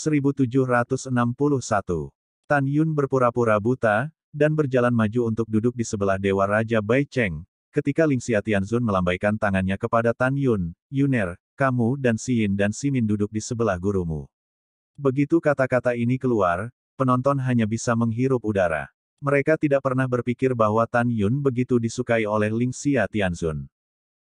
1761. Tan Yun berpura-pura buta, dan berjalan maju untuk duduk di sebelah Dewa Raja Bai Cheng. Ketika Ling Xia Tianzun melambaikan tangannya kepada Tan Yun, Yuner, kamu dan Si Yin dan Si Min duduk di sebelah gurumu. Begitu kata-kata ini keluar, penonton hanya bisa menghirup udara. Mereka tidak pernah berpikir bahwa Tan Yun begitu disukai oleh Ling Xia Tianzun.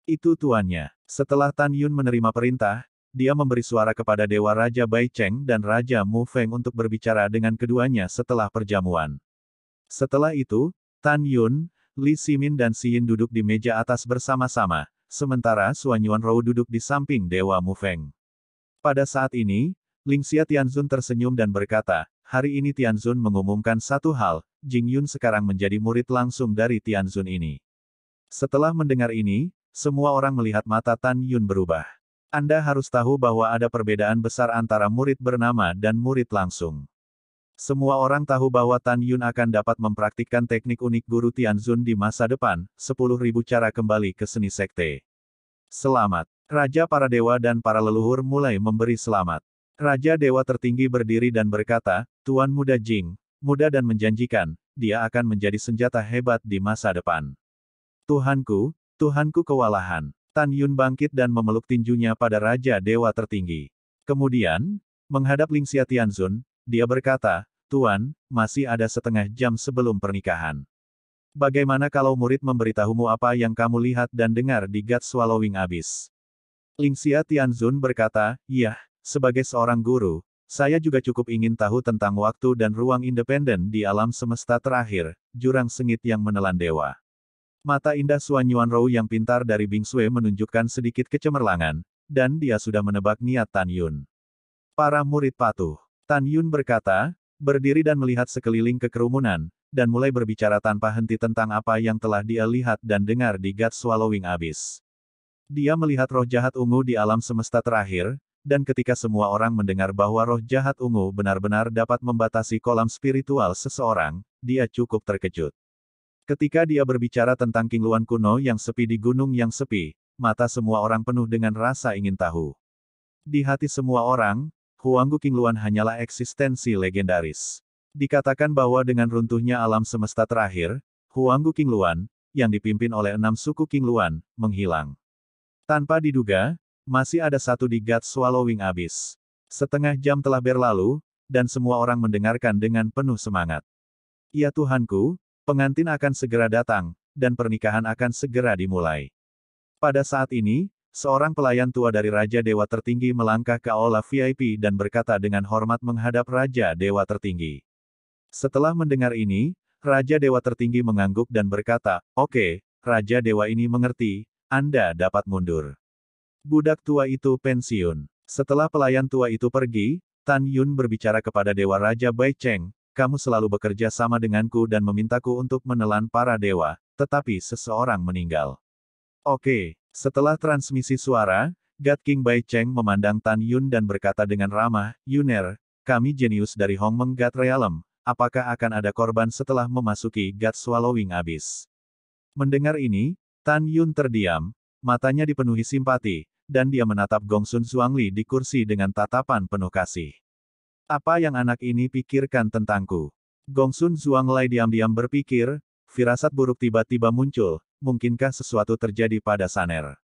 Itu tuannya. Setelah Tan Yun menerima perintah, dia memberi suara kepada Dewa Raja Bai Cheng dan Raja Mu Feng untuk berbicara dengan keduanya setelah perjamuan. Setelah itu, Tan Yun, Li Simin dan Si Yin duduk di meja atas bersama-sama, sementara Suan Yuan Rou duduk di samping Dewa Mu Feng. Pada saat ini, Ling Xia Tianzun tersenyum dan berkata, hari ini Tianzun mengumumkan satu hal, Jing Yun sekarang menjadi murid langsung dari Tianzun ini. Setelah mendengar ini, semua orang melihat mata Tan Yun berubah. Anda harus tahu bahwa ada perbedaan besar antara murid bernama dan murid langsung. Semua orang tahu bahwa Tan Yun akan dapat mempraktikkan teknik unik guru Tianzun di masa depan, 10.000 cara kembali ke seni sekte. Selamat. Raja para dewa dan para leluhur mulai memberi selamat. Raja dewa tertinggi berdiri dan berkata, Tuan muda Jing, muda dan menjanjikan, dia akan menjadi senjata hebat di masa depan. Tuhanku, Tuhanku kewalahan. Tan Yun bangkit dan memeluk tinjunya pada Raja Dewa Tertinggi. Kemudian, menghadap Ling Xia Tianzun, dia berkata, Tuan, masih ada setengah jam sebelum pernikahan. Bagaimana kalau murid memberitahumu apa yang kamu lihat dan dengar di God Swallowing Abyss? Xia Tianzun berkata, Yah, sebagai seorang guru, saya juga cukup ingin tahu tentang waktu dan ruang independen di alam semesta terakhir, jurang sengit yang menelan dewa. Mata indah Suan Yuan Rou yang pintar dari Bing Sui menunjukkan sedikit kecemerlangan, dan dia sudah menebak niat Tan Yun. Para murid patuh. Tan Yun berkata, berdiri dan melihat sekeliling kekerumunan, dan mulai berbicara tanpa henti tentang apa yang telah dia lihat dan dengar di God Swallowing Abyss. Dia melihat roh jahat ungu di alam semesta terakhir, dan ketika semua orang mendengar bahwa roh jahat ungu benar-benar dapat membatasi kolam spiritual seseorang, dia cukup terkejut. Ketika dia berbicara tentang King Luan kuno yang sepi di gunung yang sepi, mata semua orang penuh dengan rasa ingin tahu. Di hati semua orang, Huanggu Luan hanyalah eksistensi legendaris. Dikatakan bahwa dengan runtuhnya alam semesta terakhir, Huanggu Luan, yang dipimpin oleh enam suku King Luan, menghilang. Tanpa diduga, masih ada satu di God Swallowing Abyss. Setengah jam telah berlalu, dan semua orang mendengarkan dengan penuh semangat. Ya Tuhanku, Pengantin akan segera datang, dan pernikahan akan segera dimulai. Pada saat ini, seorang pelayan tua dari Raja Dewa Tertinggi melangkah ke aula VIP dan berkata dengan hormat menghadap Raja Dewa Tertinggi. Setelah mendengar ini, Raja Dewa Tertinggi mengangguk dan berkata, Oke, okay, Raja Dewa ini mengerti, Anda dapat mundur. Budak tua itu pensiun. Setelah pelayan tua itu pergi, Tan Yun berbicara kepada Dewa Raja Bai Cheng, kamu selalu bekerja sama denganku dan memintaku untuk menelan para dewa, tetapi seseorang meninggal. Oke, setelah transmisi suara, God King Bai Cheng memandang Tan Yun dan berkata dengan ramah, Yuner, kami jenius dari Hong Meng Gat Realm, apakah akan ada korban setelah memasuki God Swallowing Abyss? Mendengar ini, Tan Yun terdiam, matanya dipenuhi simpati, dan dia menatap Gong Gongsun Zhuangli di kursi dengan tatapan penuh kasih. Apa yang anak ini pikirkan tentangku? Gongsun Zhuanglai diam-diam berpikir, firasat buruk tiba-tiba muncul, mungkinkah sesuatu terjadi pada Saner?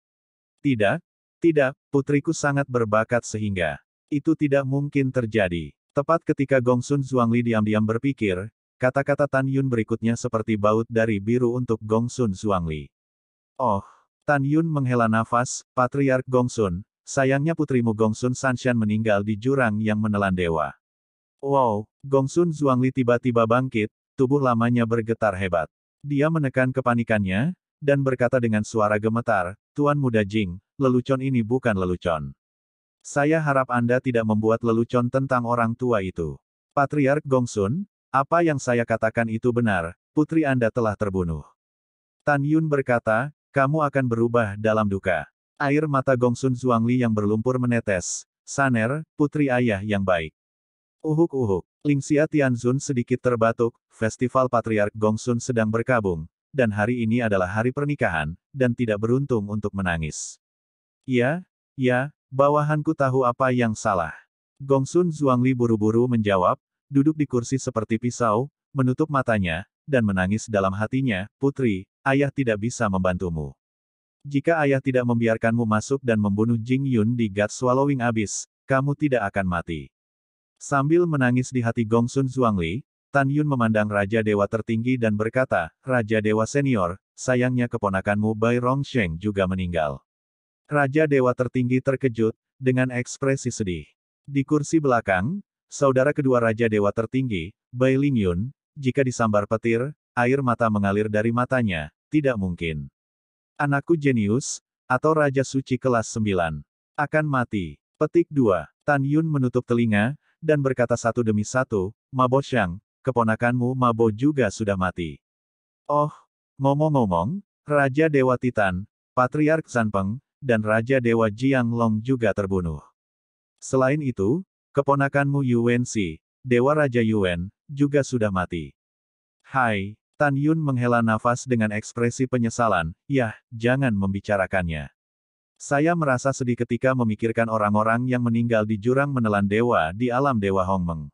Tidak, tidak, putriku sangat berbakat sehingga itu tidak mungkin terjadi. Tepat ketika Gongsun Zhuangli diam-diam berpikir, kata-kata Tan Yun berikutnya seperti baut dari biru untuk Gongsun Zhuangli. Oh, Tan Yun menghela nafas, Patriark Gongsun, Sayangnya putrimu Gongsun Sanshan meninggal di jurang yang menelan dewa. Wow, Gongsun Zhuangli tiba-tiba bangkit, tubuh lamanya bergetar hebat. Dia menekan kepanikannya, dan berkata dengan suara gemetar, Tuan Muda Jing, lelucon ini bukan lelucon. Saya harap Anda tidak membuat lelucon tentang orang tua itu. Patriark Gongsun, apa yang saya katakan itu benar, putri Anda telah terbunuh. Tan Yun berkata, kamu akan berubah dalam duka. Air mata Gongsun Zhuangli yang berlumpur menetes. Saner, putri ayah yang baik. Uhuk-uhuk. Lingxia Tianzun sedikit terbatuk, Festival Patriark Gongsun sedang berkabung, dan hari ini adalah hari pernikahan, dan tidak beruntung untuk menangis. Ya, ya, bawahanku tahu apa yang salah. Gongsun Zhuangli buru-buru menjawab, duduk di kursi seperti pisau, menutup matanya, dan menangis dalam hatinya, Putri, ayah tidak bisa membantumu. Jika ayah tidak membiarkanmu masuk dan membunuh Jing Yun di God Swallowing Abyss, kamu tidak akan mati. Sambil menangis di hati Gongsun Zhuangli, Tan Yun memandang Raja Dewa Tertinggi dan berkata, Raja Dewa Senior, sayangnya keponakanmu Bai Rongsheng juga meninggal. Raja Dewa Tertinggi terkejut, dengan ekspresi sedih. Di kursi belakang, saudara kedua Raja Dewa Tertinggi, Bai Lingyun, jika disambar petir, air mata mengalir dari matanya, tidak mungkin. Anakku jenius, atau Raja Suci kelas 9. Akan mati. Petik 2. Tan Yun menutup telinga, dan berkata satu demi satu, Mabo Shang, keponakanmu Mabo juga sudah mati. Oh, ngomong-ngomong, Raja Dewa Titan, Patriark Zanpeng, dan Raja Dewa Jiang Long juga terbunuh. Selain itu, keponakanmu Yuan Si, Dewa Raja Yuan, juga sudah mati. Hai, Tan Yun menghela nafas dengan ekspresi penyesalan, yah, jangan membicarakannya. Saya merasa sedih ketika memikirkan orang-orang yang meninggal di jurang menelan dewa di alam Dewa Hongmeng.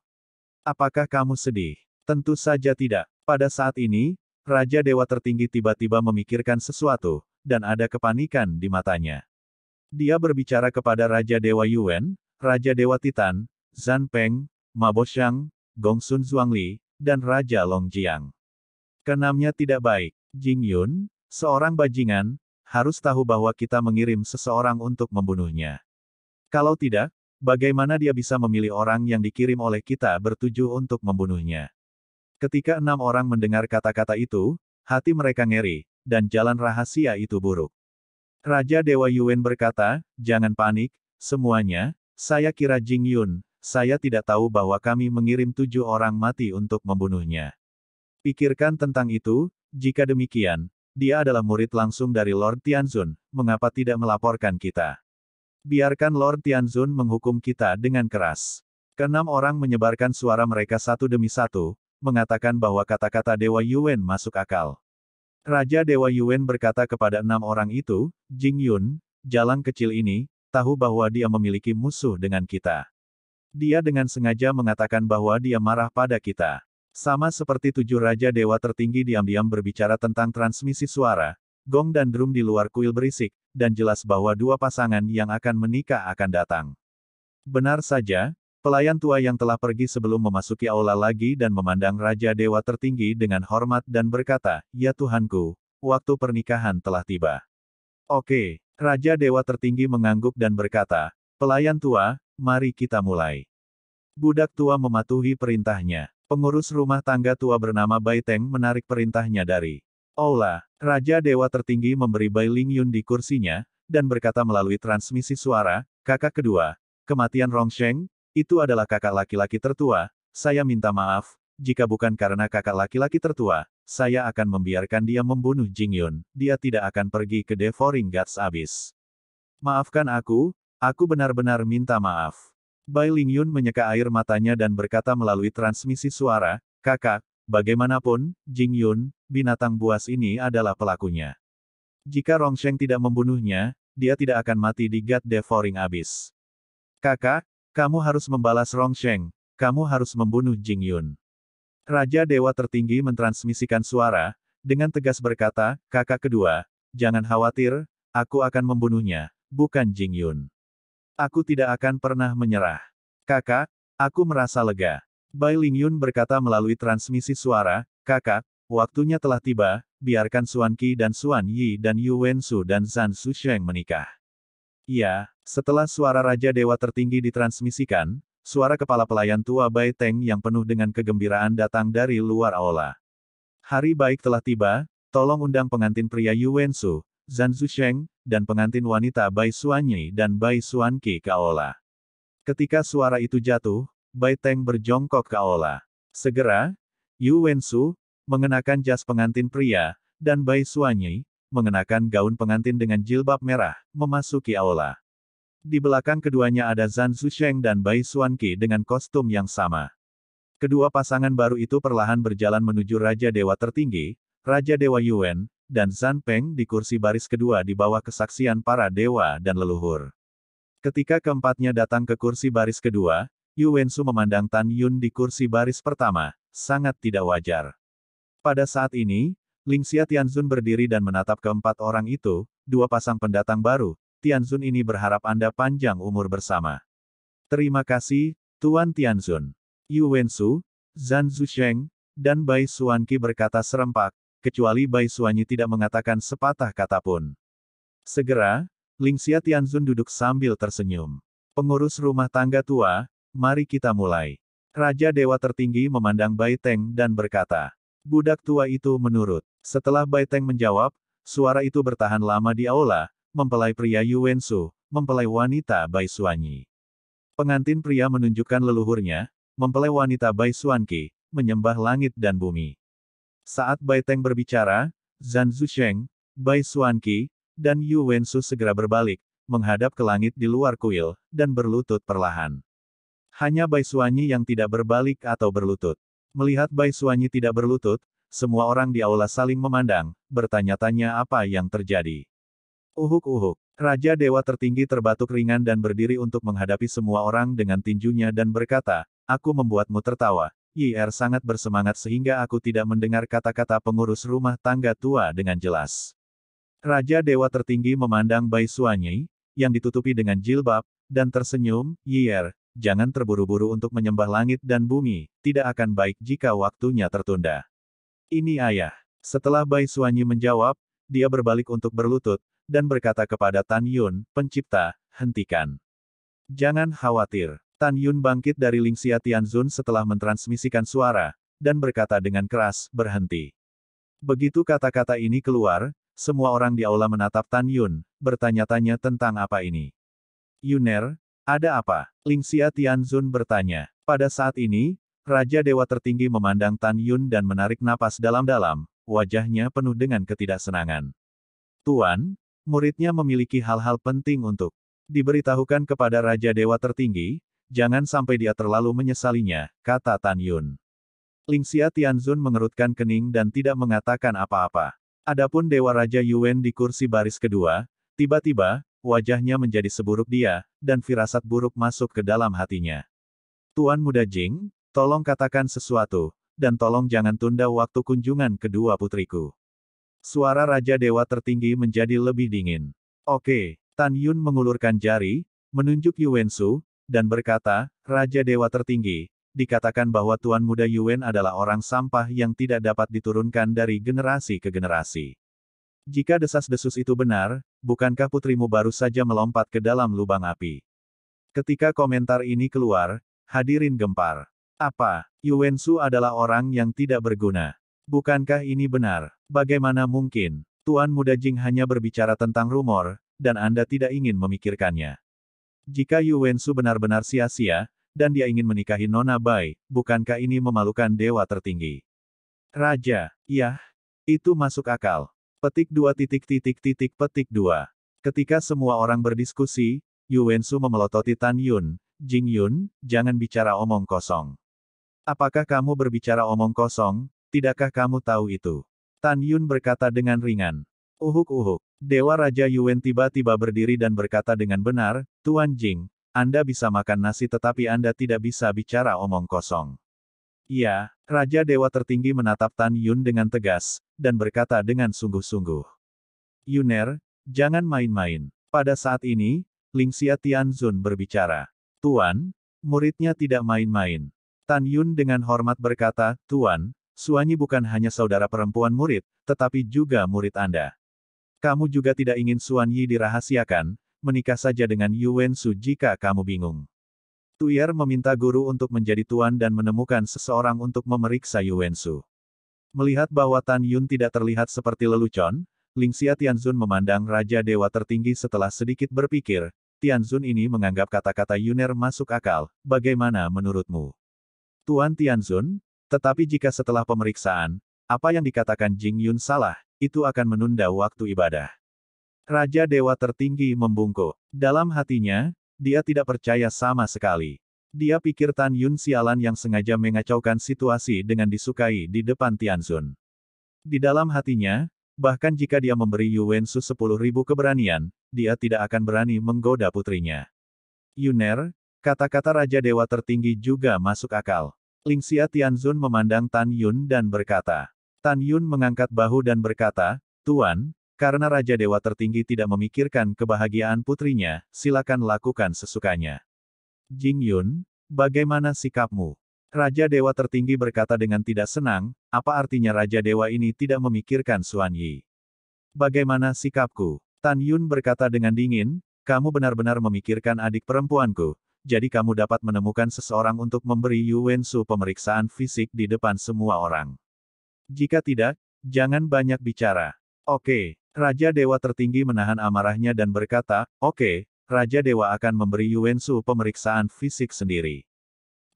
Apakah kamu sedih? Tentu saja tidak. Pada saat ini, Raja Dewa tertinggi tiba-tiba memikirkan sesuatu, dan ada kepanikan di matanya. Dia berbicara kepada Raja Dewa Yuan, Raja Dewa Titan, Zan Peng, Mabo Shang, Gongsun Zhuangli, dan Raja Long Jiang. Kenamnya tidak baik. Jing Yun, seorang bajingan, harus tahu bahwa kita mengirim seseorang untuk membunuhnya. Kalau tidak, bagaimana dia bisa memilih orang yang dikirim oleh kita bertuju untuk membunuhnya? Ketika enam orang mendengar kata-kata itu, hati mereka ngeri, dan jalan rahasia itu buruk. Raja Dewa Yuan berkata, jangan panik, semuanya, saya kira Jing Yun, saya tidak tahu bahwa kami mengirim tujuh orang mati untuk membunuhnya. Pikirkan tentang itu, jika demikian, dia adalah murid langsung dari Lord Tianzun, mengapa tidak melaporkan kita? Biarkan Lord Tianzun menghukum kita dengan keras. Keenam orang menyebarkan suara mereka satu demi satu, mengatakan bahwa kata-kata Dewa Yuan masuk akal. Raja Dewa Yuan berkata kepada enam orang itu, Jing Yun, jalan kecil ini, tahu bahwa dia memiliki musuh dengan kita. Dia dengan sengaja mengatakan bahwa dia marah pada kita. Sama seperti tujuh raja dewa tertinggi diam-diam berbicara tentang transmisi suara, gong dan drum di luar kuil berisik, dan jelas bahwa dua pasangan yang akan menikah akan datang. Benar saja, pelayan tua yang telah pergi sebelum memasuki aula lagi dan memandang raja dewa tertinggi dengan hormat dan berkata, Ya Tuhanku, waktu pernikahan telah tiba. Oke, raja dewa tertinggi mengangguk dan berkata, Pelayan tua, mari kita mulai. Budak tua mematuhi perintahnya. Pengurus rumah tangga tua bernama Bai Teng menarik perintahnya dari Aula. Raja Dewa tertinggi memberi Bai Ling Yun di kursinya, dan berkata melalui transmisi suara, kakak kedua, kematian Rong Sheng, itu adalah kakak laki-laki tertua, saya minta maaf, jika bukan karena kakak laki-laki tertua, saya akan membiarkan dia membunuh Jing Yun, dia tidak akan pergi ke Devouring Gods abis. Maafkan aku, aku benar-benar minta maaf. Bai Lingyun menyeka air matanya dan berkata melalui transmisi suara, kakak, bagaimanapun, Jing Yun, binatang buas ini adalah pelakunya. Jika Rongsheng tidak membunuhnya, dia tidak akan mati di God Devouring Abyss. Kakak, kamu harus membalas Rongsheng, kamu harus membunuh Jing Yun. Raja Dewa Tertinggi mentransmisikan suara, dengan tegas berkata, kakak kedua, jangan khawatir, aku akan membunuhnya, bukan Jing Yun. Aku tidak akan pernah menyerah. Kakak, aku merasa lega. Bai Lingyun berkata melalui transmisi suara, Kakak, waktunya telah tiba, biarkan Suan Qi dan Suan Yi dan Yu Su dan Zan Sheng menikah. Ya, setelah suara Raja Dewa tertinggi ditransmisikan, suara kepala pelayan tua Bai Teng yang penuh dengan kegembiraan datang dari luar aula. Hari baik telah tiba, tolong undang pengantin pria Yu Su, Zhan Zusheng, dan pengantin wanita Bai Xuanyi dan Bai Xuanqi ke Aola. Ketika suara itu jatuh, Bai Teng berjongkok ke Aola. Segera, Yu Wensu, mengenakan jas pengantin pria, dan Bai Xuanyi, mengenakan gaun pengantin dengan jilbab merah, memasuki aula. Di belakang keduanya ada Zhan Zusheng dan Bai Xuanqi dengan kostum yang sama. Kedua pasangan baru itu perlahan berjalan menuju Raja Dewa Tertinggi, Raja Dewa Yuan, dan Zan Peng di kursi baris kedua di bawah kesaksian para dewa dan leluhur. Ketika keempatnya datang ke kursi baris kedua, Yu Wensu memandang Tan Yun di kursi baris pertama, sangat tidak wajar. Pada saat ini, Ling Xia Tianzun berdiri dan menatap keempat orang itu, dua pasang pendatang baru, Tianzun ini berharap Anda panjang umur bersama. Terima kasih, Tuan Tianzun. Yu Wensu, Zhan Zusheng, dan Bai Suanki berkata serempak, kecuali Bai Suanyi tidak mengatakan sepatah kata pun. Segera, Ling Xia Tianzun duduk sambil tersenyum. Pengurus rumah tangga tua, mari kita mulai. Raja Dewa Tertinggi memandang Bai Teng dan berkata, Budak tua itu menurut. Setelah Bai Teng menjawab, suara itu bertahan lama di aula, mempelai pria Yuwensu, mempelai wanita Bai Suanyi. Pengantin pria menunjukkan leluhurnya, mempelai wanita Bai Suanki, menyembah langit dan bumi. Saat Bai Teng berbicara, Zhan Zusheng, Bai Xuanqi, dan Yu Wensu segera berbalik, menghadap ke langit di luar kuil, dan berlutut perlahan. Hanya Bai Suanyi yang tidak berbalik atau berlutut. Melihat Bai Suanyi tidak berlutut, semua orang di aula saling memandang, bertanya-tanya apa yang terjadi. Uhuk-uhuk, Raja Dewa tertinggi terbatuk ringan dan berdiri untuk menghadapi semua orang dengan tinjunya dan berkata, Aku membuatmu tertawa, Yi Er sangat bersemangat sehingga aku tidak mendengar kata-kata pengurus rumah tangga tua dengan jelas. Raja Dewa Tertinggi memandang Bai Suanyi, yang ditutupi dengan jilbab, dan tersenyum, Yi Er, jangan terburu-buru untuk menyembah langit dan bumi, tidak akan baik jika waktunya tertunda. Ini ayah. Setelah Bai Suanyi menjawab, dia berbalik untuk berlutut, dan berkata kepada Tan Yun, pencipta, hentikan. Jangan khawatir. Tan Yun bangkit dari Lingxia Tianzun setelah mentransmisikan suara, dan berkata dengan keras, berhenti. Begitu kata-kata ini keluar, semua orang di aula menatap Tan Yun, bertanya-tanya tentang apa ini. Yuner, ada apa? Lingxia Tianzun bertanya. Pada saat ini, Raja Dewa Tertinggi memandang Tan Yun dan menarik napas dalam-dalam, wajahnya penuh dengan ketidaksenangan. Tuan, muridnya memiliki hal-hal penting untuk diberitahukan kepada Raja Dewa Tertinggi, jangan sampai dia terlalu menyesalinya, kata Tan Yun. Ling Xia Tianzun mengerutkan kening dan tidak mengatakan apa-apa. Adapun Dewa Raja Yuan di kursi baris kedua, tiba-tiba, wajahnya menjadi seburuk dia, dan firasat buruk masuk ke dalam hatinya. Tuan Muda Jing, tolong katakan sesuatu, dan tolong jangan tunda waktu kunjungan kedua putriku. Suara Raja Dewa tertinggi menjadi lebih dingin. Oke, Tan Yun mengulurkan jari, menunjuk Yuan Su, dan berkata, Raja Dewa Tertinggi, dikatakan bahwa Tuan Muda Yuen adalah orang sampah yang tidak dapat diturunkan dari generasi ke generasi. Jika desas-desus itu benar, bukankah putrimu baru saja melompat ke dalam lubang api? Ketika komentar ini keluar, hadirin gempar. Apa, Yuen Su adalah orang yang tidak berguna? Bukankah ini benar? Bagaimana mungkin? Tuan Muda Jing hanya berbicara tentang rumor, dan Anda tidak ingin memikirkannya. Jika Yu Wensu benar-benar sia-sia, dan dia ingin menikahi Nona Bai, bukankah ini memalukan dewa tertinggi? Raja, yah, itu masuk akal. Petik dua titik titik titik petik dua. Ketika semua orang berdiskusi, Yu Wensu memelototi Tan Yun, Jing Yun, jangan bicara omong kosong. Apakah kamu berbicara omong kosong? Tidakkah kamu tahu itu? Tan Yun berkata dengan ringan. Uhuk-uhuk, Dewa Raja Yuan tiba-tiba berdiri dan berkata dengan benar, Tuan Jing, Anda bisa makan nasi tetapi Anda tidak bisa bicara omong kosong. Ya, Raja Dewa tertinggi menatap Tan Yun dengan tegas, dan berkata dengan sungguh-sungguh. Yuner, jangan main-main. Pada saat ini, Ling Lingxia Tianzun berbicara. Tuan, muridnya tidak main-main. Tan Yun dengan hormat berkata, Tuan, Suanyi bukan hanya saudara perempuan murid, tetapi juga murid Anda. Kamu juga tidak ingin Suan Yi dirahasiakan, menikah saja dengan Yuan Su jika kamu bingung. Tuyer meminta guru untuk menjadi tuan dan menemukan seseorang untuk memeriksa Yuan Su. Melihat bahwa Tan Yun tidak terlihat seperti lelucon, Ling Xia Tianzun memandang Raja Dewa tertinggi setelah sedikit berpikir, Tianzun ini menganggap kata-kata Yuner masuk akal, bagaimana menurutmu? Tuan Tianzun, tetapi jika setelah pemeriksaan, apa yang dikatakan Jing Yun salah, itu akan menunda waktu ibadah. Raja Dewa Tertinggi membungkuk. Dalam hatinya, dia tidak percaya sama sekali. Dia pikir Tan Yun sialan yang sengaja mengacaukan situasi dengan disukai di depan Tianzun. Di dalam hatinya, bahkan jika dia memberi Yuwensu ribu keberanian, dia tidak akan berani menggoda putrinya. Yuner, kata-kata Raja Dewa Tertinggi juga masuk akal. Ling Lingxia Tianzun memandang Tan Yun dan berkata, Tan Yun mengangkat bahu dan berkata, Tuan, karena Raja Dewa tertinggi tidak memikirkan kebahagiaan putrinya, silakan lakukan sesukanya. Jing Yun, bagaimana sikapmu? Raja Dewa tertinggi berkata dengan tidak senang, apa artinya Raja Dewa ini tidak memikirkan Suan Yi? Bagaimana sikapku? Tan Yun berkata dengan dingin, kamu benar-benar memikirkan adik perempuanku, jadi kamu dapat menemukan seseorang untuk memberi Yu Wen Su pemeriksaan fisik di depan semua orang. Jika tidak, jangan banyak bicara. Oke, Raja Dewa tertinggi menahan amarahnya dan berkata, Oke, Raja Dewa akan memberi Su pemeriksaan fisik sendiri.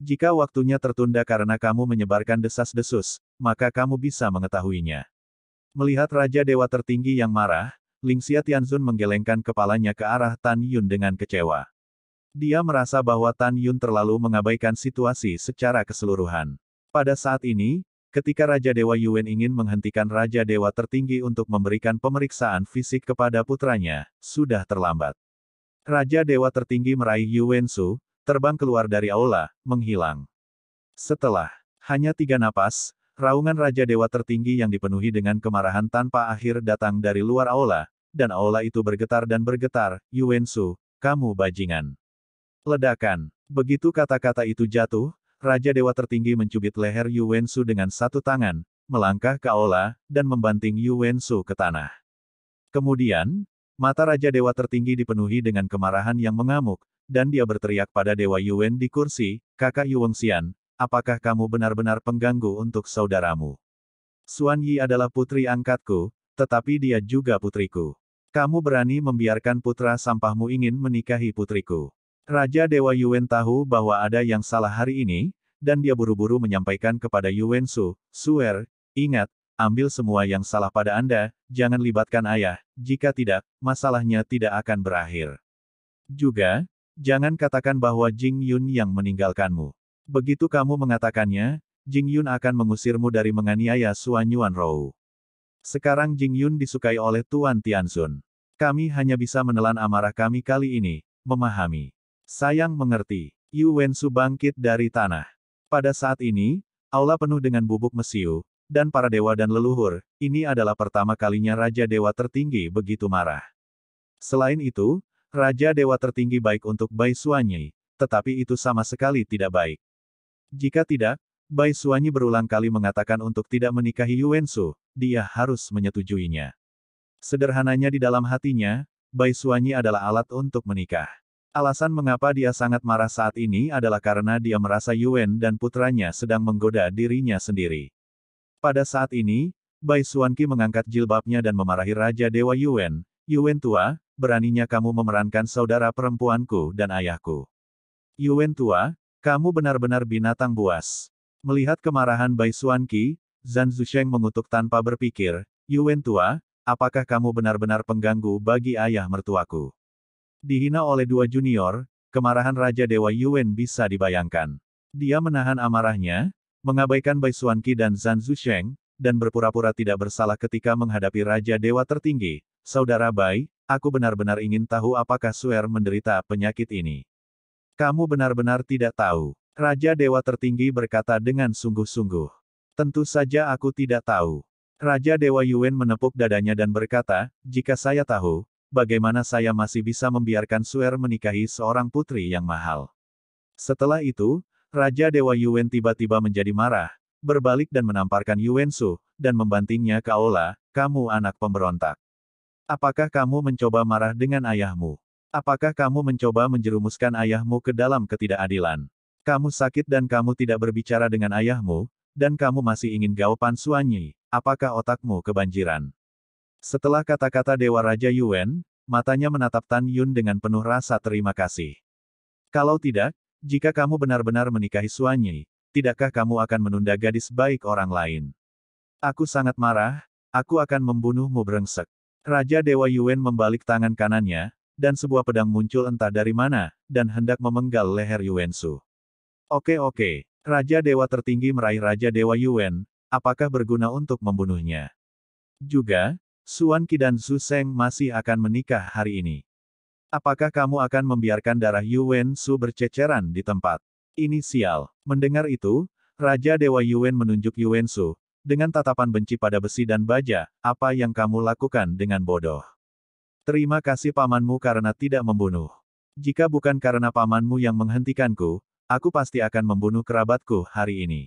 Jika waktunya tertunda karena kamu menyebarkan desas-desus, maka kamu bisa mengetahuinya. Melihat Raja Dewa tertinggi yang marah, Ling Xia Tianzun menggelengkan kepalanya ke arah Tan Yun dengan kecewa. Dia merasa bahwa Tan Yun terlalu mengabaikan situasi secara keseluruhan. Pada saat ini, Ketika Raja Dewa Yuen ingin menghentikan Raja Dewa tertinggi untuk memberikan pemeriksaan fisik kepada putranya, sudah terlambat. Raja Dewa tertinggi meraih Yuen Su, terbang keluar dari aula, menghilang. Setelah hanya tiga napas, raungan Raja Dewa tertinggi yang dipenuhi dengan kemarahan tanpa akhir datang dari luar aula, dan aula itu bergetar dan bergetar, Yuen Su, kamu bajingan. Ledakan. Begitu kata-kata itu jatuh, Raja Dewa Tertinggi mencubit leher Yu Wensu dengan satu tangan, melangkah ke aula, dan membanting Yu Wensu ke tanah. Kemudian, mata Raja Dewa Tertinggi dipenuhi dengan kemarahan yang mengamuk, dan dia berteriak pada Dewa Yuwen di kursi, kakak Yu Wengxian, apakah kamu benar-benar pengganggu untuk saudaramu? Suan Yi adalah putri angkatku, tetapi dia juga putriku. Kamu berani membiarkan putra sampahmu ingin menikahi putriku. Raja Dewa Yuan tahu bahwa ada yang salah hari ini, dan dia buru-buru menyampaikan kepada Yuan Su, Suer, ingat, ambil semua yang salah pada Anda, jangan libatkan ayah, jika tidak, masalahnya tidak akan berakhir. Juga, jangan katakan bahwa Jing Yun yang meninggalkanmu. Begitu kamu mengatakannya, Jing Yun akan mengusirmu dari menganiaya Suan Yuan Rou. Sekarang Jing Yun disukai oleh Tuan Tianzun. Kami hanya bisa menelan amarah kami kali ini, memahami. Sayang mengerti. Yu Wensu bangkit dari tanah. Pada saat ini, aula penuh dengan bubuk mesiu, dan para dewa dan leluhur, ini adalah pertama kalinya Raja Dewa Tertinggi begitu marah. Selain itu, Raja Dewa Tertinggi baik untuk Bai Suanyi, tetapi itu sama sekali tidak baik. Jika tidak, Bai Suanyi berulang kali mengatakan untuk tidak menikahi Yuwensu, dia harus menyetujuinya. Sederhananya di dalam hatinya, Bai Suanyi adalah alat untuk menikah. Alasan mengapa dia sangat marah saat ini adalah karena dia merasa Yuan dan putranya sedang menggoda dirinya sendiri. Pada saat ini, Bai Suanqi mengangkat jilbabnya dan memarahi Raja Dewa Yuan. Yuan Tua, beraninya kamu memerankan saudara perempuanku dan ayahku. Yuan Tua, kamu benar-benar binatang buas. Melihat kemarahan Bai Suanqi, Zhan Zusheng mengutuk tanpa berpikir, Yuan Tua, apakah kamu benar-benar pengganggu bagi ayah mertuaku? Dihina oleh dua junior, kemarahan Raja Dewa Yuan bisa dibayangkan. Dia menahan amarahnya, mengabaikan Bai Suanqi dan Zhan Zusheng, dan berpura-pura tidak bersalah ketika menghadapi Raja Dewa tertinggi. Saudara Bai, aku benar-benar ingin tahu apakah Suer menderita penyakit ini. Kamu benar-benar tidak tahu. Raja Dewa tertinggi berkata dengan sungguh-sungguh. Tentu saja aku tidak tahu. Raja Dewa Yuan menepuk dadanya dan berkata, jika saya tahu, bagaimana saya masih bisa membiarkan Suer menikahi seorang putri yang mahal. Setelah itu, Raja Dewa Yuen tiba-tiba menjadi marah, berbalik dan menamparkan Yuen Su, dan membantingnya ke Aula, kamu anak pemberontak. Apakah kamu mencoba marah dengan ayahmu? Apakah kamu mencoba menjerumuskan ayahmu ke dalam ketidakadilan? Kamu sakit dan kamu tidak berbicara dengan ayahmu, dan kamu masih ingin gaupan Suanyi, apakah otakmu kebanjiran? Setelah kata-kata Dewa Raja Yuan, matanya menatap Tan Yun dengan penuh rasa terima kasih. Kalau tidak, jika kamu benar-benar menikahi Suanyi, tidakkah kamu akan menunda gadis baik orang lain? Aku sangat marah, aku akan membunuhmu brengsek. Raja Dewa Yuan membalik tangan kanannya, dan sebuah pedang muncul entah dari mana, dan hendak memenggal leher Yuan Su. Oke oke, Raja Dewa tertinggi meraih Raja Dewa Yuan, apakah berguna untuk membunuhnya? Juga, Suan Qi dan Su Sheng masih akan menikah hari ini. Apakah kamu akan membiarkan darah Yuan Su berceceran di tempat? Inisial. Mendengar itu, Raja Dewa Yuan menunjuk Yuan Su, dengan tatapan benci pada besi dan baja, apa yang kamu lakukan dengan bodoh? Terima kasih pamanmu karena tidak membunuh. Jika bukan karena pamanmu yang menghentikanku, aku pasti akan membunuh kerabatku hari ini.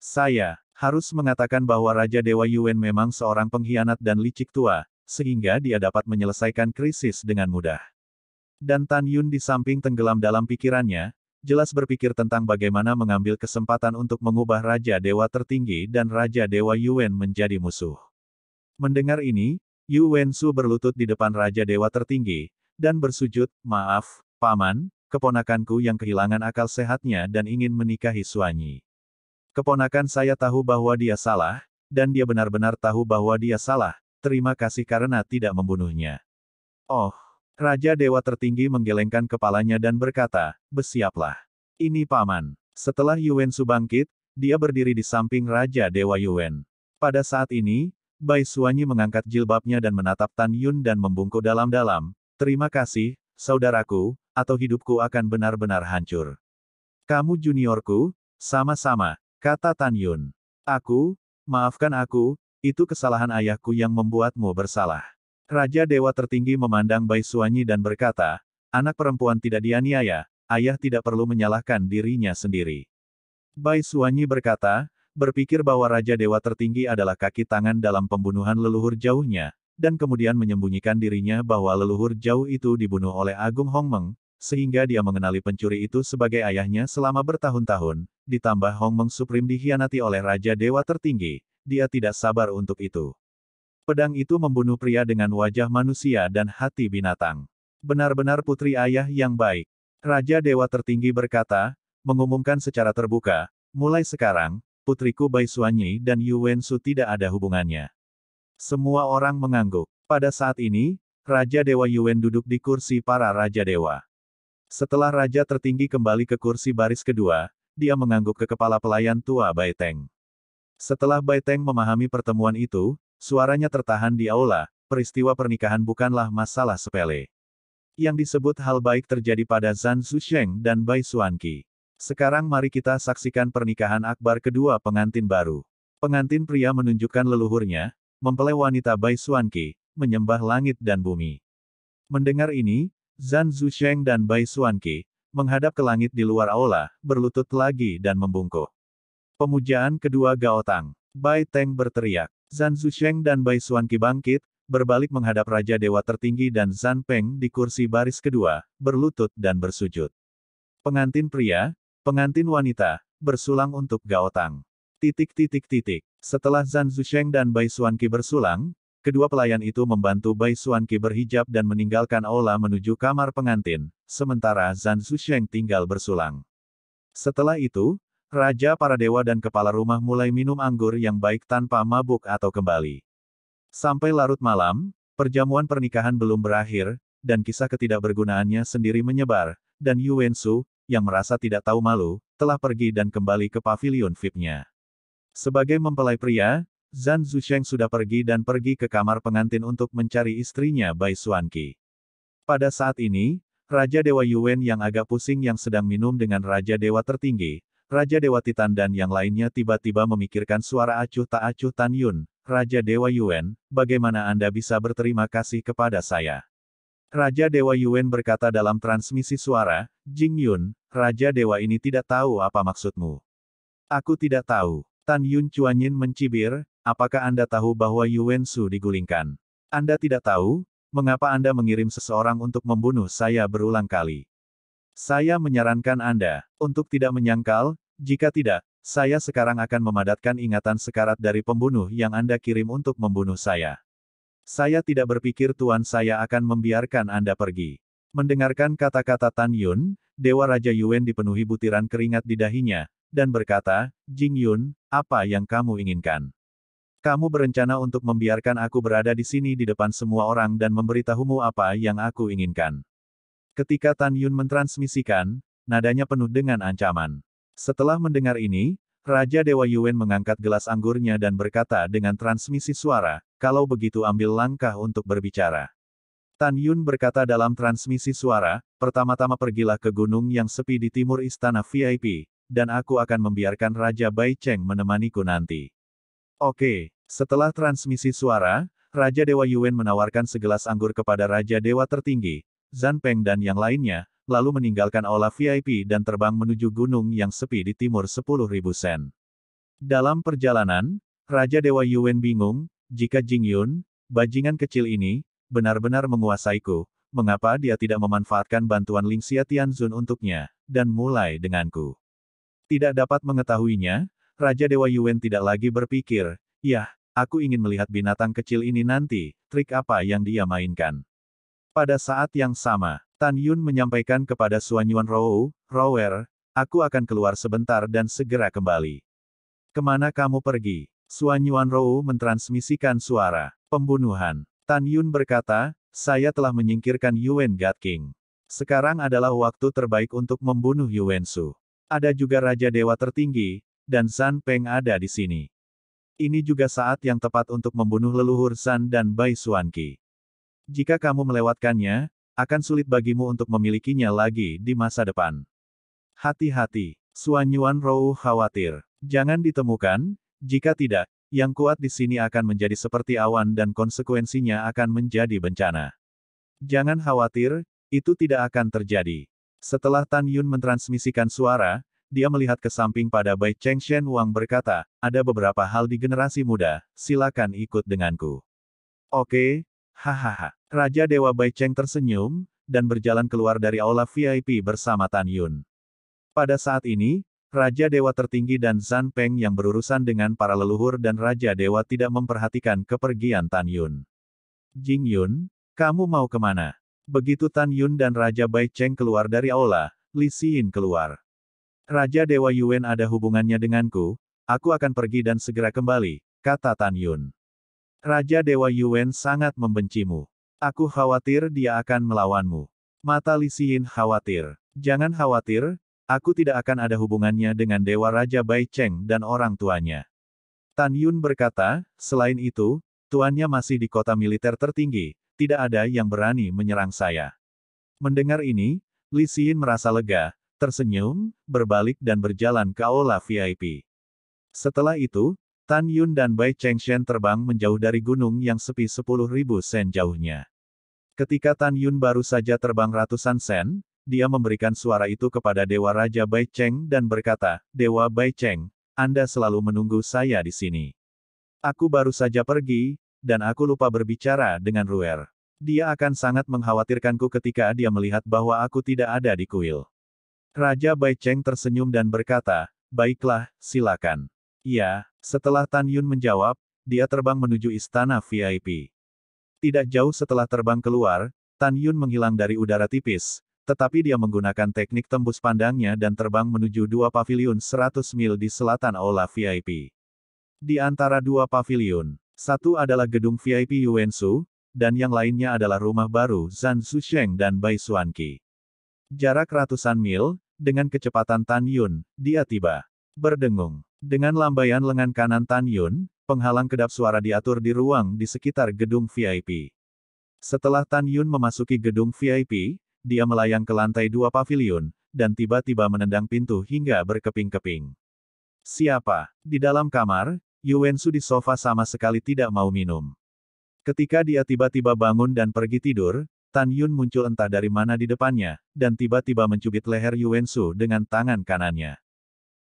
Saya, harus mengatakan bahwa Raja Dewa Yuan memang seorang pengkhianat dan licik tua, sehingga dia dapat menyelesaikan krisis dengan mudah. Dan Tan Yun di samping tenggelam dalam pikirannya, jelas berpikir tentang bagaimana mengambil kesempatan untuk mengubah Raja Dewa tertinggi dan Raja Dewa Yuan menjadi musuh. Mendengar ini, Yuan Su berlutut di depan Raja Dewa tertinggi, dan bersujud, maaf, paman, keponakanku yang kehilangan akal sehatnya dan ingin menikahi Suanyi. Keponakan saya tahu bahwa dia salah, dan dia benar-benar tahu bahwa dia salah, terima kasih karena tidak membunuhnya. Oh, Raja Dewa Tertinggi menggelengkan kepalanya dan berkata, Besiaplah. Ini paman. Setelah Yuen Su bangkit, dia berdiri di samping Raja Dewa Yuen. Pada saat ini, Bai Suanyi mengangkat jilbabnya dan menatap Tan Yun dan membungkuk dalam-dalam, terima kasih, saudaraku, atau hidupku akan benar-benar hancur. Kamu juniorku, sama-sama, Kata Tan Yun. Aku, maafkan aku, itu kesalahan ayahku yang membuatmu bersalah. Raja Dewa Tertinggi memandang Bai Suanyi dan berkata, anak perempuan tidak dianiaya, ayah tidak perlu menyalahkan dirinya sendiri. Bai Suanyi berkata, berpikir bahwa Raja Dewa Tertinggi adalah kaki tangan dalam pembunuhan leluhur jauhnya, dan kemudian menyembunyikan dirinya bahwa leluhur jauh itu dibunuh oleh Agung Hongmeng, sehingga dia mengenali pencuri itu sebagai ayahnya selama bertahun-tahun, ditambah Hong Meng Supreme dihianati oleh Raja Dewa Tertinggi, dia tidak sabar untuk itu. Pedang itu membunuh pria dengan wajah manusia dan hati binatang. Benar-benar putri ayah yang baik. Raja Dewa Tertinggi berkata, mengumumkan secara terbuka, mulai sekarang, putriku Bai Suanyi dan Yu Wensu tidak ada hubungannya. Semua orang mengangguk. Pada saat ini, Raja Dewa Yuwen duduk di kursi para Raja Dewa. Setelah Raja tertinggi kembali ke kursi baris kedua, dia mengangguk ke kepala pelayan tua Bai Baiteng. Setelah Bai Baiteng memahami pertemuan itu, suaranya tertahan di aula, peristiwa pernikahan bukanlah masalah sepele. Yang disebut hal baik terjadi pada Zan Zusheng dan Bai Suanki. Sekarang mari kita saksikan pernikahan akbar kedua pengantin baru. Pengantin pria menunjukkan leluhurnya, mempelai wanita Bai Suanki menyembah langit dan bumi. Mendengar ini, Zan Zusheng dan Bai Suanki menghadap ke langit di luar aula, berlutut lagi dan membungkuk. Pemujaan kedua Gao Tang. Bai Teng berteriak. Zan Zusheng dan Bai Suanqi bangkit, berbalik menghadap Raja Dewa Tertinggi dan Zan Peng di kursi baris kedua, berlutut dan bersujud. Pengantin pria, pengantin wanita, bersulang untuk Gao Tang. Titik titik titik. Setelah Zan Zusheng dan Bai Suanqi bersulang, Kedua pelayan itu membantu Bai Suanqi berhijab dan meninggalkan aula menuju kamar pengantin, sementara Zan Xusheng tinggal bersulang. Setelah itu, Raja para dewa dan kepala rumah mulai minum anggur yang baik tanpa mabuk atau kembali. Sampai larut malam, perjamuan pernikahan belum berakhir, dan kisah ketidakbergunaannya sendiri menyebar, dan Yuan Su, yang merasa tidak tahu malu, telah pergi dan kembali ke pavilion VIP-nya. Sebagai mempelai pria, Zan Zusheng sudah pergi dan pergi ke kamar pengantin untuk mencari istrinya Bai Xuanqi. Pada saat ini, Raja Dewa Yuan yang agak pusing yang sedang minum dengan Raja Dewa tertinggi, Raja Dewa Titan dan yang lainnya tiba-tiba memikirkan suara acuh tak acuh Tan Yun, Raja Dewa Yuan, bagaimana Anda bisa berterima kasih kepada saya? Raja Dewa Yuan berkata dalam transmisi suara, Jing Yun, Raja Dewa ini tidak tahu apa maksudmu. Aku tidak tahu. Tan Yun Yin mencibir, Apakah Anda tahu bahwa Yuan Su digulingkan? Anda tidak tahu, mengapa Anda mengirim seseorang untuk membunuh saya berulang kali? Saya menyarankan Anda untuk tidak menyangkal, jika tidak, saya sekarang akan memadatkan ingatan sekarat dari pembunuh yang Anda kirim untuk membunuh saya. Saya tidak berpikir Tuan saya akan membiarkan Anda pergi. Mendengarkan kata-kata Tan Yun, Dewa Raja Yuen dipenuhi butiran keringat di dahinya, dan berkata, Jing Yun, apa yang kamu inginkan? Kamu berencana untuk membiarkan aku berada di sini di depan semua orang dan memberitahumu apa yang aku inginkan. Ketika Tan Yun mentransmisikan, nadanya penuh dengan ancaman. Setelah mendengar ini, Raja Dewa Yuen mengangkat gelas anggurnya dan berkata dengan transmisi suara, kalau begitu ambil langkah untuk berbicara. Tan Yun berkata dalam transmisi suara, pertama-tama pergilah ke gunung yang sepi di timur istana VIP, dan aku akan membiarkan Raja Bai Cheng menemaniku nanti. Oke, setelah transmisi suara, Raja Dewa Yuan menawarkan segelas anggur kepada Raja Dewa tertinggi, Zan Peng dan yang lainnya, lalu meninggalkan aula VIP dan terbang menuju gunung yang sepi di timur 10.000 sen. Dalam perjalanan, Raja Dewa Yuan bingung, jika Jing Yun, bajingan kecil ini, benar-benar menguasaiku, mengapa dia tidak memanfaatkan bantuan Ling Xia Tianzun untuknya, dan mulai denganku. Tidak dapat mengetahuinya, Raja Dewa Yuen tidak lagi berpikir, yah, aku ingin melihat binatang kecil ini nanti, trik apa yang dia mainkan. Pada saat yang sama, Tan Yun menyampaikan kepada Suan Yuan Rou, Rower, aku akan keluar sebentar dan segera kembali. Kemana kamu pergi? Suan Yuan Rou mentransmisikan suara. Pembunuhan. Tan Yun berkata, saya telah menyingkirkan Yuan God King. Sekarang adalah waktu terbaik untuk membunuh Yuan Su. Ada juga Raja Dewa Tertinggi, dan San Peng ada di sini. Ini juga saat yang tepat untuk membunuh leluhur San dan Bai Suanki. Jika kamu melewatkannya, akan sulit bagimu untuk memilikinya lagi di masa depan. Hati-hati, Suan Yuan Rou khawatir. Jangan ditemukan, jika tidak, yang kuat di sini akan menjadi seperti awan dan konsekuensinya akan menjadi bencana. Jangan khawatir, itu tidak akan terjadi. Setelah Tan Yun mentransmisikan suara, dia melihat ke samping pada Bai Cheng Shen Wang berkata, ada beberapa hal di generasi muda, silakan ikut denganku. Oke, hahaha. Raja Dewa Bai Cheng tersenyum, dan berjalan keluar dari aula VIP bersama Tan Yun. Pada saat ini, Raja Dewa tertinggi dan Zan Peng yang berurusan dengan para leluhur dan Raja Dewa tidak memperhatikan kepergian Tan Yun. Jing Yun, kamu mau kemana? Begitu Tan Yun dan Raja Bai Cheng keluar dari aula, Li Xin keluar. Raja Dewa Yuan ada hubungannya denganku, aku akan pergi dan segera kembali, kata Tan Yun. Raja Dewa Yuan sangat membencimu. Aku khawatir dia akan melawanmu. Mata Li khawatir. Jangan khawatir, aku tidak akan ada hubungannya dengan Dewa Raja Bai Cheng dan orang tuanya. Tan Yun berkata, selain itu, tuannya masih di kota militer tertinggi, tidak ada yang berani menyerang saya. Mendengar ini, Li merasa lega, tersenyum, berbalik dan berjalan ke aula VIP. Setelah itu, Tan Yun dan Bai Cheng Shen terbang menjauh dari gunung yang sepi 10.000 sen jauhnya. Ketika Tan Yun baru saja terbang ratusan sen, dia memberikan suara itu kepada Dewa Raja Bai Cheng dan berkata, Dewa Bai Cheng, Anda selalu menunggu saya di sini. Aku baru saja pergi, dan aku lupa berbicara dengan Ruer. Dia akan sangat mengkhawatirkanku ketika dia melihat bahwa aku tidak ada di kuil. Raja Bai Cheng tersenyum dan berkata, Baiklah, silakan. Ya, setelah Tan Yun menjawab, dia terbang menuju istana VIP. Tidak jauh setelah terbang keluar, Tan Yun menghilang dari udara tipis, tetapi dia menggunakan teknik tembus pandangnya dan terbang menuju dua pavilion 100 mil di selatan aula VIP. Di antara dua pavilion, satu adalah gedung VIP Su, dan yang lainnya adalah rumah baru Zan Sheng dan Bai Suanqi. Jarak ratusan mil, dengan kecepatan Tan Yun, dia tiba. Berdengung. Dengan lambaian lengan kanan Tan Yun, penghalang kedap suara diatur di ruang di sekitar gedung VIP. Setelah Tan Yun memasuki gedung VIP, dia melayang ke lantai dua pavilion, dan tiba-tiba menendang pintu hingga berkeping-keping. Siapa? Di dalam kamar, Su di sofa sama sekali tidak mau minum. Ketika dia tiba-tiba bangun dan pergi tidur, Tan Yun muncul entah dari mana di depannya, dan tiba-tiba mencubit leher Yuen Su dengan tangan kanannya.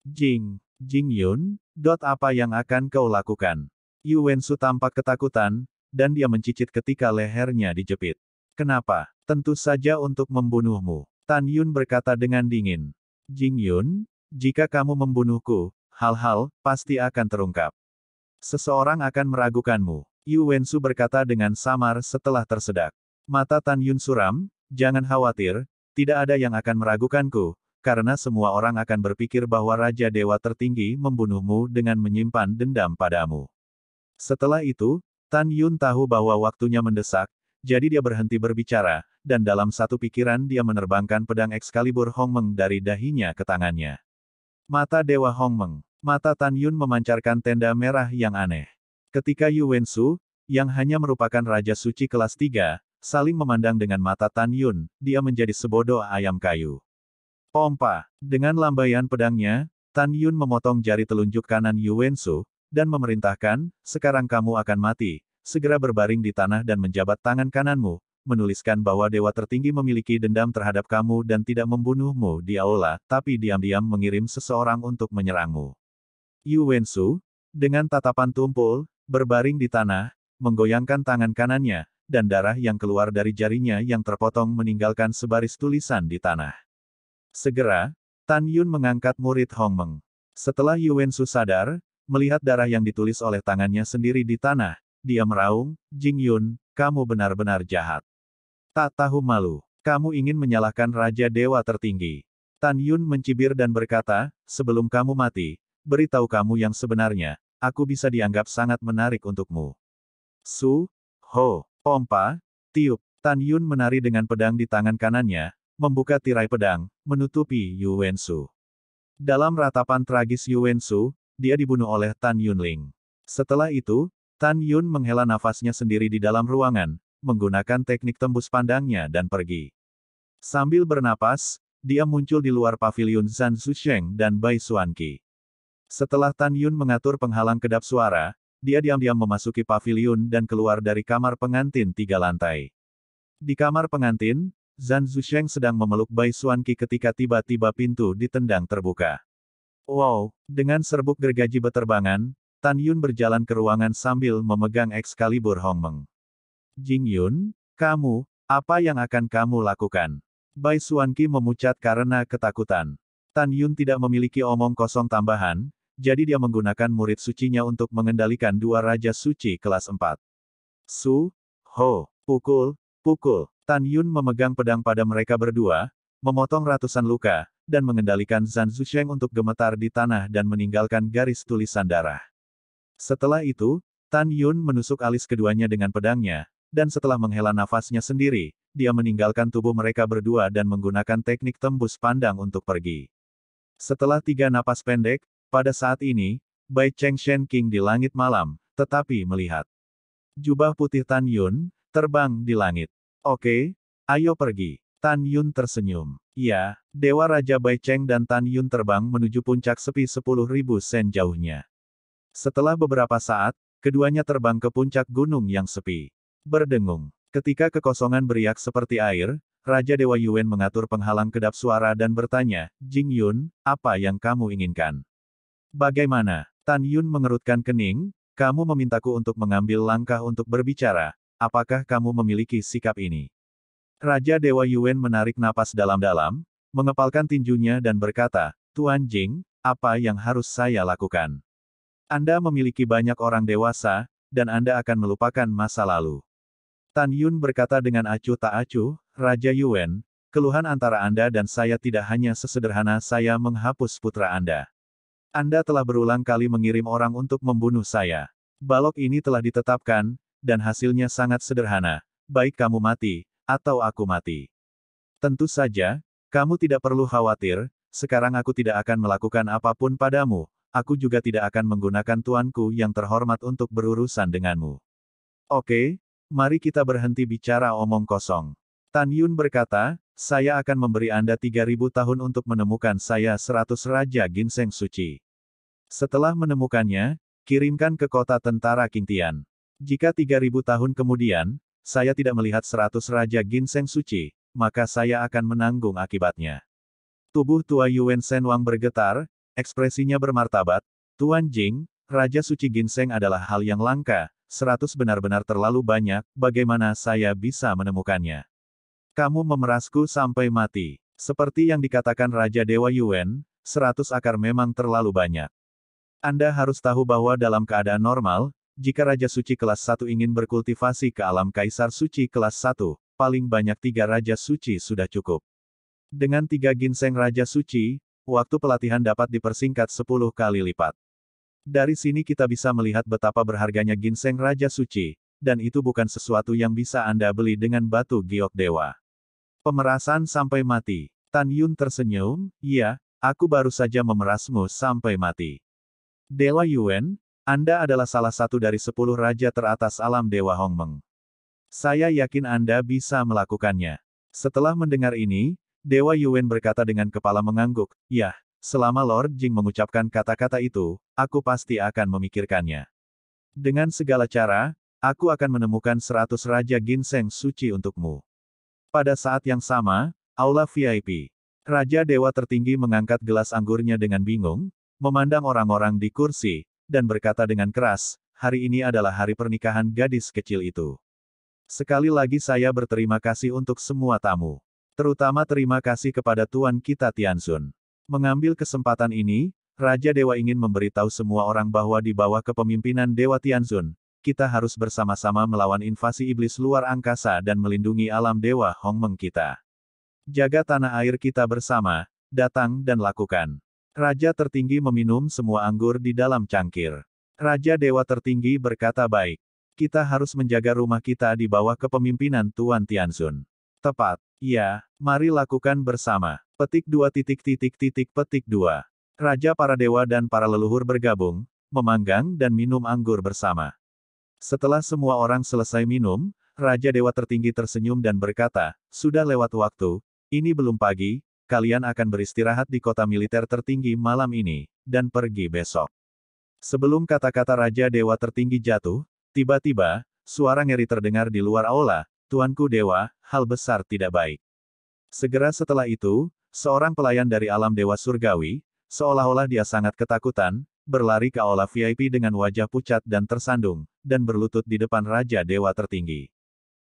Jing, Jing Yun, dot apa yang akan kau lakukan? Yuen Su tampak ketakutan, dan dia mencicit ketika lehernya dijepit. Kenapa? Tentu saja untuk membunuhmu. Tan Yun berkata dengan dingin. Jing Yun, jika kamu membunuhku, hal-hal pasti akan terungkap. Seseorang akan meragukanmu. Yu Wensu berkata dengan samar setelah tersedak. Mata Tan Yun suram, jangan khawatir, tidak ada yang akan meragukanku, karena semua orang akan berpikir bahwa Raja Dewa tertinggi membunuhmu dengan menyimpan dendam padamu. Setelah itu, Tan Yun tahu bahwa waktunya mendesak, jadi dia berhenti berbicara, dan dalam satu pikiran dia menerbangkan pedang Excalibur Meng dari dahinya ke tangannya. Mata Dewa Hong Meng, mata Tan Yun memancarkan tenda merah yang aneh. Ketika Yu Wensu, yang hanya merupakan Raja Suci kelas 3, saling memandang dengan mata Tan Yun, dia menjadi sebodoh ayam kayu. Pompa, dengan lambaian pedangnya, Tan Yun memotong jari telunjuk kanan Yu Wensu, dan memerintahkan, sekarang kamu akan mati, segera berbaring di tanah dan menjabat tangan kananmu, menuliskan bahwa dewa tertinggi memiliki dendam terhadap kamu dan tidak membunuhmu di aula, tapi diam-diam mengirim seseorang untuk menyerangmu. Yu Wensu, dengan tatapan tumpul, berbaring di tanah, menggoyangkan tangan kanannya, dan darah yang keluar dari jarinya yang terpotong meninggalkan sebaris tulisan di tanah. Segera, Tan Yun mengangkat murid Hong Meng. Setelah Yuen Su sadar, melihat darah yang ditulis oleh tangannya sendiri di tanah, dia meraung, Jing Yun, kamu benar-benar jahat. Tak tahu malu, kamu ingin menyalahkan Raja Dewa Tertinggi. Tan Yun mencibir dan berkata, sebelum kamu mati, beritahu kamu yang sebenarnya, aku bisa dianggap sangat menarik untukmu. Su, Ho, Pompa, tiup, Tan Yun menari dengan pedang di tangan kanannya, membuka tirai pedang, menutupi Yu Wensu. Dalam ratapan tragis Yu Wensu, dia dibunuh oleh Tan Yun Ling. Setelah itu, Tan Yun menghela nafasnya sendiri di dalam ruangan, menggunakan teknik tembus pandangnya dan pergi. Sambil bernapas, dia muncul di luar pavilion Zan Zusheng dan Bai Suanqi. Setelah Tan Yun mengatur penghalang kedap suara, dia diam-diam memasuki pavilion dan keluar dari kamar pengantin tiga lantai. Di kamar pengantin, Zhan Zusheng sedang memeluk Bai Xuanqi ketika tiba-tiba pintu ditendang terbuka. Wow, dengan serbuk gergaji beterbangan, Tan Yun berjalan ke ruangan sambil memegang Excalibur Meng. Jing Yun, kamu, apa yang akan kamu lakukan? Bai Xuanqi memucat karena ketakutan. Tan Yun tidak memiliki omong kosong tambahan, jadi dia menggunakan murid sucinya untuk mengendalikan dua raja suci kelas 4. Su, Ho, pukul, pukul. Tan Yun memegang pedang pada mereka berdua, memotong ratusan luka, dan mengendalikan Zhan Zusheng untuk gemetar di tanah dan meninggalkan garis tulisan darah. Setelah itu, Tan Yun menusuk alis keduanya dengan pedangnya, dan setelah menghela nafasnya sendiri, dia meninggalkan tubuh mereka berdua dan menggunakan teknik tembus pandang untuk pergi. Setelah tiga napas pendek, pada saat ini, Bai Cheng Shen King di langit malam, tetapi melihat jubah putih Tan Yun terbang di langit. Oke, ayo pergi. Tan Yun tersenyum. Ya, Dewa Raja Bai Cheng dan Tan Yun terbang menuju puncak sepi 10.000 sen jauhnya. Setelah beberapa saat, keduanya terbang ke puncak gunung yang sepi. Berdengung. Ketika kekosongan beriak seperti air, Raja Dewa Yuan mengatur penghalang kedap suara dan bertanya, Jing Yun, apa yang kamu inginkan? Bagaimana? Tan Yun mengerutkan kening, kamu memintaku untuk mengambil langkah untuk berbicara, apakah kamu memiliki sikap ini? Raja Dewa Yuan menarik napas dalam-dalam, mengepalkan tinjunya dan berkata, Tuan Jing, apa yang harus saya lakukan? Anda memiliki banyak orang dewasa, dan Anda akan melupakan masa lalu. Tan Yun berkata dengan acuh tak acuh, Raja Yuan, keluhan antara Anda dan saya tidak hanya sesederhana saya menghapus putra Anda. Anda telah berulang kali mengirim orang untuk membunuh saya. Balok ini telah ditetapkan, dan hasilnya sangat sederhana. Baik kamu mati, atau aku mati. Tentu saja, kamu tidak perlu khawatir, sekarang aku tidak akan melakukan apapun padamu, aku juga tidak akan menggunakan tuanku yang terhormat untuk berurusan denganmu. Oke, mari kita berhenti bicara omong kosong. Tan Yun berkata, saya akan memberi Anda 3000 tahun untuk menemukan saya 100 Raja Ginseng Suci. Setelah menemukannya, kirimkan ke kota tentara Kintian. Jika 3000 tahun kemudian, saya tidak melihat 100 Raja Ginseng Suci, maka saya akan menanggung akibatnya. Tubuh tua Yuan Shen Wang bergetar, ekspresinya bermartabat, Tuan Jing, Raja Suci Ginseng adalah hal yang langka, 100 benar-benar terlalu banyak, bagaimana saya bisa menemukannya. Kamu memerasku sampai mati. Seperti yang dikatakan Raja Dewa Yuan, 100 akar memang terlalu banyak. Anda harus tahu bahwa dalam keadaan normal, jika Raja Suci kelas 1 ingin berkultivasi ke alam Kaisar Suci kelas 1, paling banyak tiga Raja Suci sudah cukup. Dengan tiga ginseng Raja Suci, waktu pelatihan dapat dipersingkat 10 kali lipat. Dari sini kita bisa melihat betapa berharganya ginseng Raja Suci, dan itu bukan sesuatu yang bisa Anda beli dengan batu giok dewa. Pemerasan sampai mati. Tan Yun tersenyum, ya, aku baru saja memerasmu sampai mati. Dewa Yuan, Anda adalah salah satu dari sepuluh raja teratas alam Dewa Hongmeng. Saya yakin Anda bisa melakukannya. Setelah mendengar ini, Dewa Yuan berkata dengan kepala mengangguk, Yah, selama Lord Jing mengucapkan kata-kata itu, aku pasti akan memikirkannya. Dengan segala cara, aku akan menemukan seratus Raja Ginseng Suci untukmu. Pada saat yang sama, Aula VIP. Raja Dewa tertinggi mengangkat gelas anggurnya dengan bingung, memandang orang-orang di kursi, dan berkata dengan keras, hari ini adalah hari pernikahan gadis kecil itu. Sekali lagi saya berterima kasih untuk semua tamu. Terutama terima kasih kepada Tuan kita Tianzun. Mengambil kesempatan ini, Raja Dewa ingin memberitahu semua orang bahwa di bawah kepemimpinan Dewa Tianzun, kita harus bersama-sama melawan invasi iblis luar angkasa dan melindungi alam dewa Hongmeng kita. Jaga tanah air kita bersama, datang dan lakukan. Raja tertinggi meminum semua anggur di dalam cangkir. Raja Dewa tertinggi berkata baik. Kita harus menjaga rumah kita di bawah kepemimpinan Tuan Tianzun. Tepat. Ya, mari lakukan bersama. Petik dua titik titik titik petik dua. Raja para dewa dan para leluhur bergabung, memanggang dan minum anggur bersama. Setelah semua orang selesai minum, Raja Dewa tertinggi tersenyum dan berkata, Sudah lewat waktu, ini belum pagi, kalian akan beristirahat di kota militer tertinggi malam ini, dan pergi besok. Sebelum kata-kata Raja Dewa tertinggi jatuh, tiba-tiba, suara ngeri terdengar di luar aula, Tuanku Dewa, hal besar tidak baik. Segera setelah itu, seorang pelayan dari alam Dewa Surgawi, seolah-olah dia sangat ketakutan, berlari ke aula VIP dengan wajah pucat dan tersandung, dan berlutut di depan Raja Dewa tertinggi.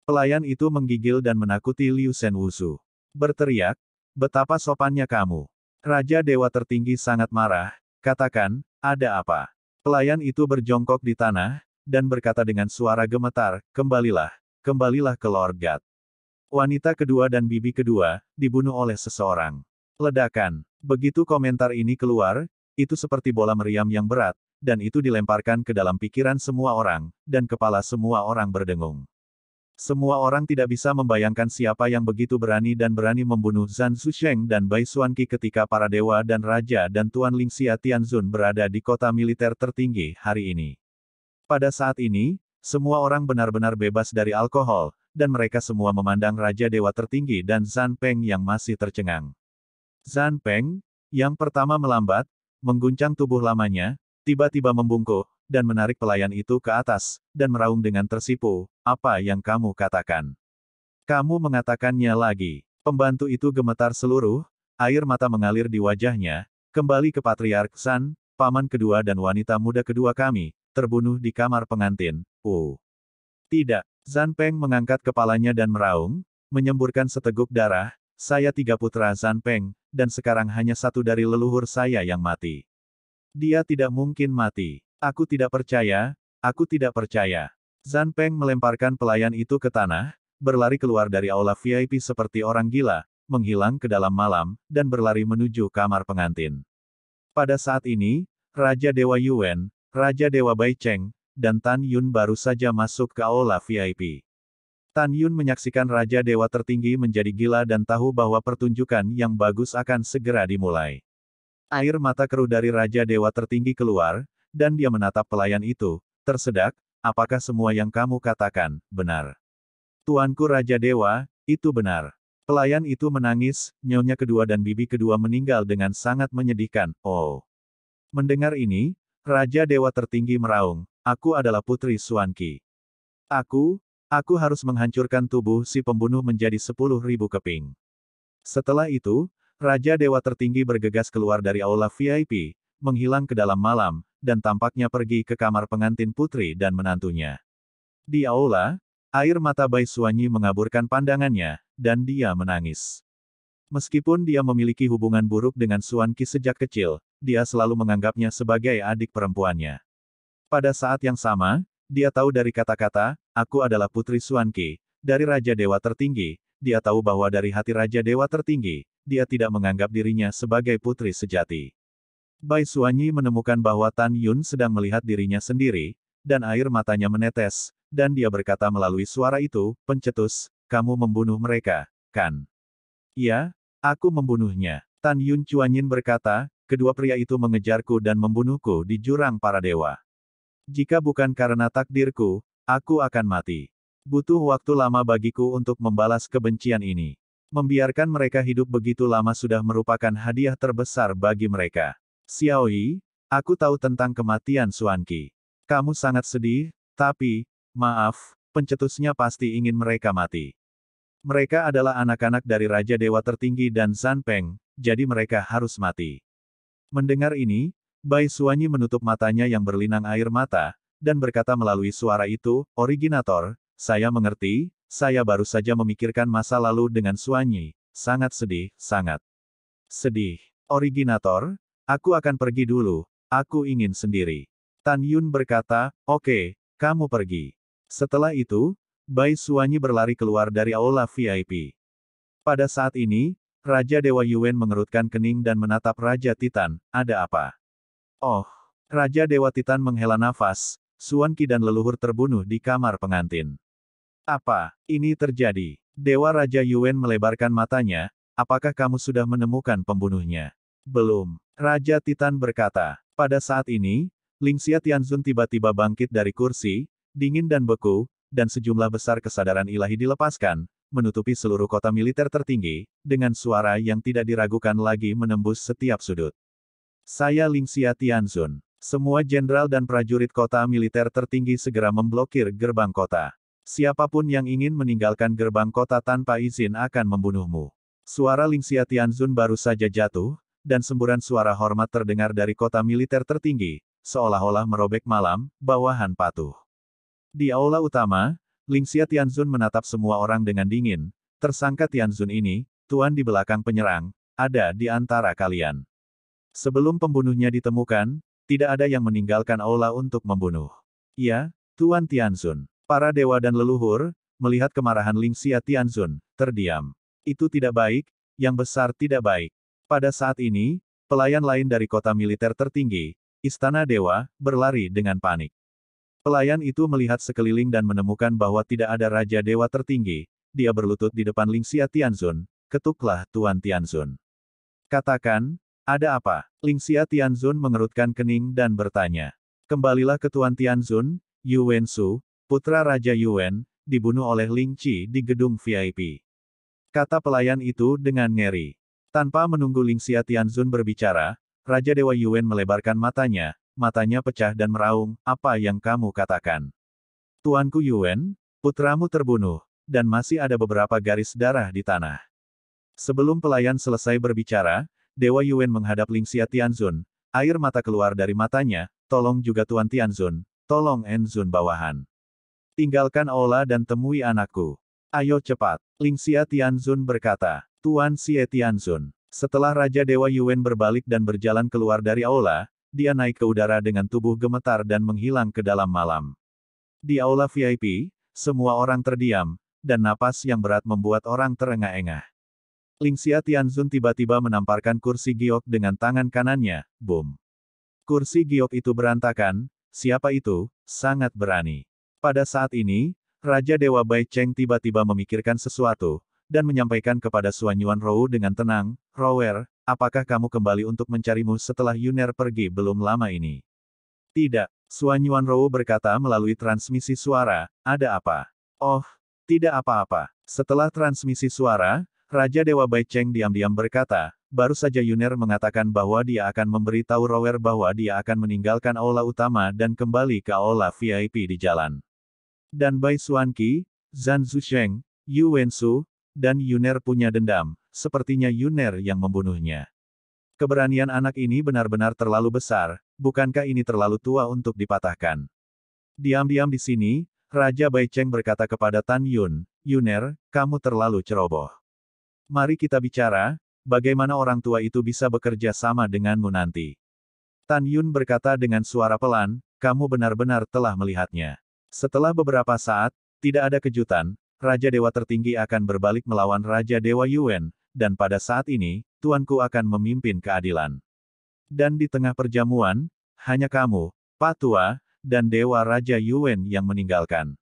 Pelayan itu menggigil dan menakuti Liu Shen Wusu. Berteriak, Betapa sopannya kamu. Raja Dewa Tertinggi sangat marah, katakan, ada apa? Pelayan itu berjongkok di tanah, dan berkata dengan suara gemetar, kembalilah, kembalilah ke Lord God. Wanita kedua dan bibi kedua, dibunuh oleh seseorang. Ledakan. Begitu komentar ini keluar, itu seperti bola meriam yang berat, dan itu dilemparkan ke dalam pikiran semua orang, dan kepala semua orang berdengung. Semua orang tidak bisa membayangkan siapa yang begitu berani dan berani membunuh Zhan Zusheng dan Bai Xuanqi ketika para dewa dan raja dan Tuan Ling Xia Tianzun berada di kota militer tertinggi hari ini. Pada saat ini, semua orang benar-benar bebas dari alkohol, dan mereka semua memandang Raja Dewa Tertinggi dan Zhan Peng yang masih tercengang. Zhan Peng, yang pertama melambat, mengguncang tubuh lamanya, tiba-tiba membungkuk, dan menarik pelayan itu ke atas, dan meraung dengan tersipu, apa yang kamu katakan? Kamu mengatakannya lagi. Pembantu itu gemetar seluruh, air mata mengalir di wajahnya, kembali ke Patriark San, paman kedua dan wanita muda kedua kami, terbunuh di kamar pengantin, uh. Tidak, Zan Peng mengangkat kepalanya dan meraung, menyemburkan seteguk darah, saya tiga putra Zan Peng, dan sekarang hanya satu dari leluhur saya yang mati. Dia tidak mungkin mati. Aku tidak percaya, aku tidak percaya. Zan Peng melemparkan pelayan itu ke tanah, berlari keluar dari aula VIP seperti orang gila, menghilang ke dalam malam, dan berlari menuju kamar pengantin. Pada saat ini, Raja Dewa Yuan, Raja Dewa Bai Cheng, dan Tan Yun baru saja masuk ke aula VIP. Tan Yun menyaksikan Raja Dewa tertinggi menjadi gila dan tahu bahwa pertunjukan yang bagus akan segera dimulai. Air mata keruh dari Raja Dewa tertinggi keluar, dan dia menatap pelayan itu, tersedak, apakah semua yang kamu katakan, benar? Tuanku Raja Dewa, itu benar. Pelayan itu menangis, nyonya kedua dan bibi kedua meninggal dengan sangat menyedihkan, oh. Mendengar ini, Raja Dewa tertinggi meraung, aku adalah putri Suanki. Aku, aku harus menghancurkan tubuh si pembunuh menjadi sepuluh ribu keping. Setelah itu, Raja Dewa tertinggi bergegas keluar dari aula VIP, menghilang ke dalam malam, dan tampaknya pergi ke kamar pengantin putri dan menantunya. Di aula, air mata Bai Suanyi mengaburkan pandangannya, dan dia menangis. Meskipun dia memiliki hubungan buruk dengan Suan Ki sejak kecil, dia selalu menganggapnya sebagai adik perempuannya. Pada saat yang sama, dia tahu dari kata-kata, aku adalah putri Suan Ki, dari Raja Dewa Tertinggi, dia tahu bahwa dari hati Raja Dewa Tertinggi, dia tidak menganggap dirinya sebagai putri sejati. Bai Suanyi menemukan bahwa Tan Yun sedang melihat dirinya sendiri, dan air matanya menetes, dan dia berkata melalui suara itu, pencetus, kamu membunuh mereka, kan? Ya, aku membunuhnya. Tan Yun Chuanyin berkata, kedua pria itu mengejarku dan membunuhku di jurang para dewa. Jika bukan karena takdirku, aku akan mati. Butuh waktu lama bagiku untuk membalas kebencian ini. Membiarkan mereka hidup begitu lama sudah merupakan hadiah terbesar bagi mereka. Xiao Yi, aku tahu tentang kematian Suanki. Kamu sangat sedih, tapi, maaf, pencetusnya pasti ingin mereka mati. Mereka adalah anak-anak dari Raja Dewa Tertinggi dan San Peng, jadi mereka harus mati. Mendengar ini, Bai Suanyi menutup matanya yang berlinang air mata, dan berkata melalui suara itu, Originator, saya mengerti, saya baru saja memikirkan masa lalu dengan Suanyi, sangat sedih, sangat sedih. Originator, Aku akan pergi dulu, aku ingin sendiri. Tan Yun berkata, oke, okay, kamu pergi. Setelah itu, Bai Suanyi berlari keluar dari aula VIP. Pada saat ini, Raja Dewa Yuan mengerutkan kening dan menatap Raja Titan, ada apa? Oh, Raja Dewa Titan menghela nafas, Suan Ki dan leluhur terbunuh di kamar pengantin. Apa, ini terjadi? Dewa Raja Yuan melebarkan matanya, apakah kamu sudah menemukan pembunuhnya? Belum. Raja Titan berkata, pada saat ini, Ling Xia Tianzun tiba-tiba bangkit dari kursi, dingin dan beku, dan sejumlah besar kesadaran ilahi dilepaskan, menutupi seluruh kota militer tertinggi, dengan suara yang tidak diragukan lagi menembus setiap sudut. Saya Ling Xia Tianzun. Semua jenderal dan prajurit kota militer tertinggi segera memblokir gerbang kota. Siapapun yang ingin meninggalkan gerbang kota tanpa izin akan membunuhmu. Suara Ling Xia Tianzun baru saja jatuh, dan semburan suara hormat terdengar dari kota militer tertinggi, seolah-olah merobek malam, bawahan patuh. Di aula utama, Lingxia Tianzun menatap semua orang dengan dingin, tersangka Tianzun ini, tuan di belakang penyerang, ada di antara kalian. Sebelum pembunuhnya ditemukan, tidak ada yang meninggalkan aula untuk membunuh. Ya, Tuan Tianzun. Para dewa dan leluhur, melihat kemarahan Lingxia Tianzun, terdiam. Itu tidak baik, yang besar tidak baik. Pada saat ini, pelayan lain dari kota militer tertinggi, Istana Dewa, berlari dengan panik. Pelayan itu melihat sekeliling dan menemukan bahwa tidak ada Raja Dewa tertinggi, dia berlutut di depan Lingxia Tianzun, ketuklah Tuan Tianzun. Katakan, ada apa? Lingxia Tianzun mengerutkan kening dan bertanya. Kembalilah ke Tuan Tianzun, Yuan Su, putra Raja Yuan, dibunuh oleh Ling Qi di gedung VIP. Kata pelayan itu dengan ngeri. Tanpa menunggu Ling Xia Tianzun berbicara, Raja Dewa Yuan melebarkan matanya, matanya pecah dan meraung, apa yang kamu katakan? Tuanku Yuan? putramu terbunuh, dan masih ada beberapa garis darah di tanah. Sebelum pelayan selesai berbicara, Dewa Yuan menghadap Ling Xia Tianzun, air mata keluar dari matanya, tolong juga Tuan Tianzun, tolong Enzun bawahan. Tinggalkan Ola dan temui anakku. Ayo cepat, Ling Xia Tianzun berkata. Tuan Xie Tianzun. Setelah Raja Dewa Yuan berbalik dan berjalan keluar dari aula, dia naik ke udara dengan tubuh gemetar dan menghilang ke dalam malam. Di aula VIP, semua orang terdiam, dan napas yang berat membuat orang terengah-engah. Ling Xia Tianzun tiba-tiba menamparkan kursi giok dengan tangan kanannya, boom. Kursi giok itu berantakan, siapa itu, sangat berani. Pada saat ini, Raja Dewa Bai Cheng tiba-tiba memikirkan sesuatu, dan menyampaikan kepada Suan Yuan Rou dengan tenang, Rower, apakah kamu kembali untuk mencarimu setelah Yuner pergi belum lama ini? Tidak, Suan Yuan Rou berkata melalui transmisi suara, ada apa? Oh, tidak apa-apa. Setelah transmisi suara, Raja Dewa Bai Cheng diam-diam berkata, baru saja Yuner mengatakan bahwa dia akan memberitahu Rower bahwa dia akan meninggalkan aula utama dan kembali ke aula VIP di jalan. Dan Bai Suanki, Zhan Zusheng, Yu Wensu, dan Yuner punya dendam, sepertinya Yuner yang membunuhnya. Keberanian anak ini benar-benar terlalu besar, bukankah ini terlalu tua untuk dipatahkan? Diam-diam di sini, Raja Bai Cheng berkata kepada Tan Yun, Yuner, kamu terlalu ceroboh. Mari kita bicara, bagaimana orang tua itu bisa bekerja sama denganmu nanti. Tan Yun berkata dengan suara pelan, kamu benar-benar telah melihatnya. Setelah beberapa saat, tidak ada kejutan, Raja Dewa tertinggi akan berbalik melawan Raja Dewa Yuan, dan pada saat ini, tuanku akan memimpin keadilan. Dan di tengah perjamuan, hanya kamu, Pak Tua, dan Dewa Raja Yuan yang meninggalkan.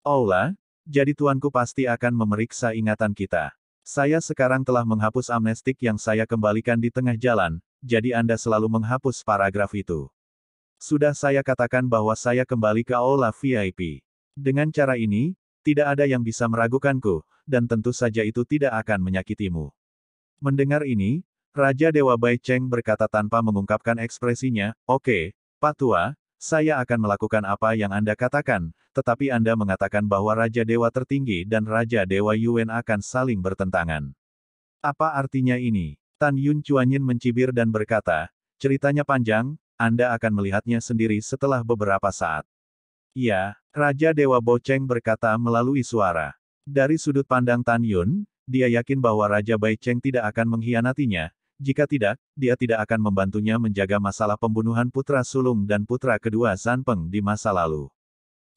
Aula, jadi tuanku pasti akan memeriksa ingatan kita. Saya sekarang telah menghapus amnestik yang saya kembalikan di tengah jalan, jadi Anda selalu menghapus paragraf itu. Sudah saya katakan bahwa saya kembali ke Aula VIP. Dengan cara ini, tidak ada yang bisa meragukanku, dan tentu saja itu tidak akan menyakitimu. Mendengar ini, Raja Dewa Bai Cheng berkata tanpa mengungkapkan ekspresinya, Oke, okay, Pak Tua, saya akan melakukan apa yang Anda katakan, tetapi Anda mengatakan bahwa Raja Dewa Tertinggi dan Raja Dewa Yuan akan saling bertentangan. Apa artinya ini? Tan Yun Chuanyin mencibir dan berkata, ceritanya panjang, Anda akan melihatnya sendiri setelah beberapa saat. Iya, Raja Dewa Boceng berkata melalui suara. Dari sudut pandang Tan Yun, dia yakin bahwa Raja Bai Cheng tidak akan mengkhianatinya. Jika tidak, dia tidak akan membantunya menjaga masalah pembunuhan putra sulung dan putra kedua Peng di masa lalu.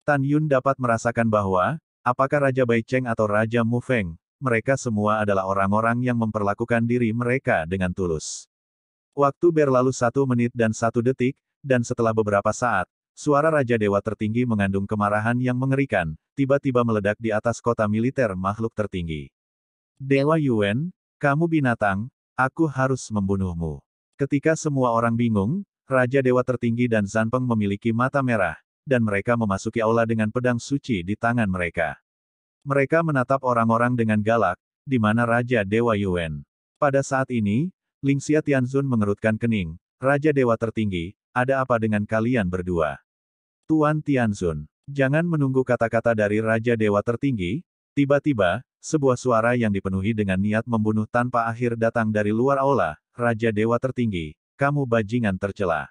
Tan Yun dapat merasakan bahwa, apakah Raja Bai Cheng atau Raja Mu Feng, mereka semua adalah orang-orang yang memperlakukan diri mereka dengan tulus. Waktu berlalu satu menit dan satu detik, dan setelah beberapa saat, Suara Raja Dewa tertinggi mengandung kemarahan yang mengerikan, tiba-tiba meledak di atas kota militer makhluk tertinggi. Dewa Yuan, kamu binatang, aku harus membunuhmu. Ketika semua orang bingung, Raja Dewa tertinggi dan Zanpeng memiliki mata merah, dan mereka memasuki aula dengan pedang suci di tangan mereka. Mereka menatap orang-orang dengan galak, di mana Raja Dewa Yuan. Pada saat ini, Ling Xia Tianzun mengerutkan kening, Raja Dewa tertinggi, ada apa dengan kalian berdua? Tuan Tianzun, jangan menunggu kata-kata dari Raja Dewa Tertinggi, tiba-tiba, sebuah suara yang dipenuhi dengan niat membunuh tanpa akhir datang dari luar aula, Raja Dewa Tertinggi, kamu bajingan tercela.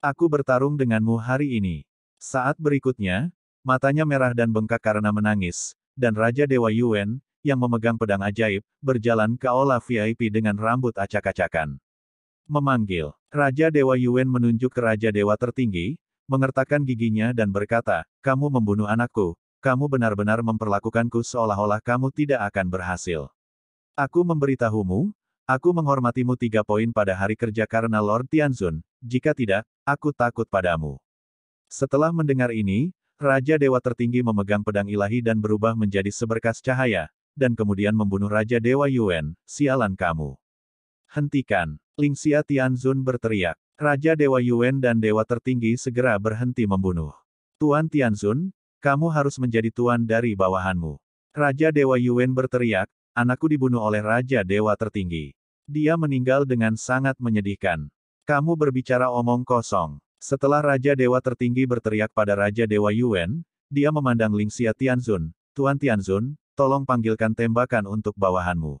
Aku bertarung denganmu hari ini. Saat berikutnya, matanya merah dan bengkak karena menangis, dan Raja Dewa Yuan, yang memegang pedang ajaib, berjalan ke aula VIP dengan rambut acak-acakan. Memanggil. Raja Dewa Yuen menunjuk ke Raja Dewa tertinggi, mengertakkan giginya dan berkata, kamu membunuh anakku, kamu benar-benar memperlakukanku seolah-olah kamu tidak akan berhasil. Aku memberitahumu, aku menghormatimu tiga poin pada hari kerja karena Lord Tianzun, jika tidak, aku takut padamu. Setelah mendengar ini, Raja Dewa tertinggi memegang pedang ilahi dan berubah menjadi seberkas cahaya, dan kemudian membunuh Raja Dewa Yuen, sialan kamu. Hentikan! Ling Xia Tianzun berteriak. Raja Dewa Yuan dan Dewa Tertinggi segera berhenti membunuh. Tuan Tianzun, kamu harus menjadi tuan dari bawahanmu. Raja Dewa Yuan berteriak, anakku dibunuh oleh Raja Dewa Tertinggi. Dia meninggal dengan sangat menyedihkan. Kamu berbicara omong kosong. Setelah Raja Dewa Tertinggi berteriak pada Raja Dewa Yuan, dia memandang Ling Xia Tianzun, Tuan Tianzun, tolong panggilkan tembakan untuk bawahanmu.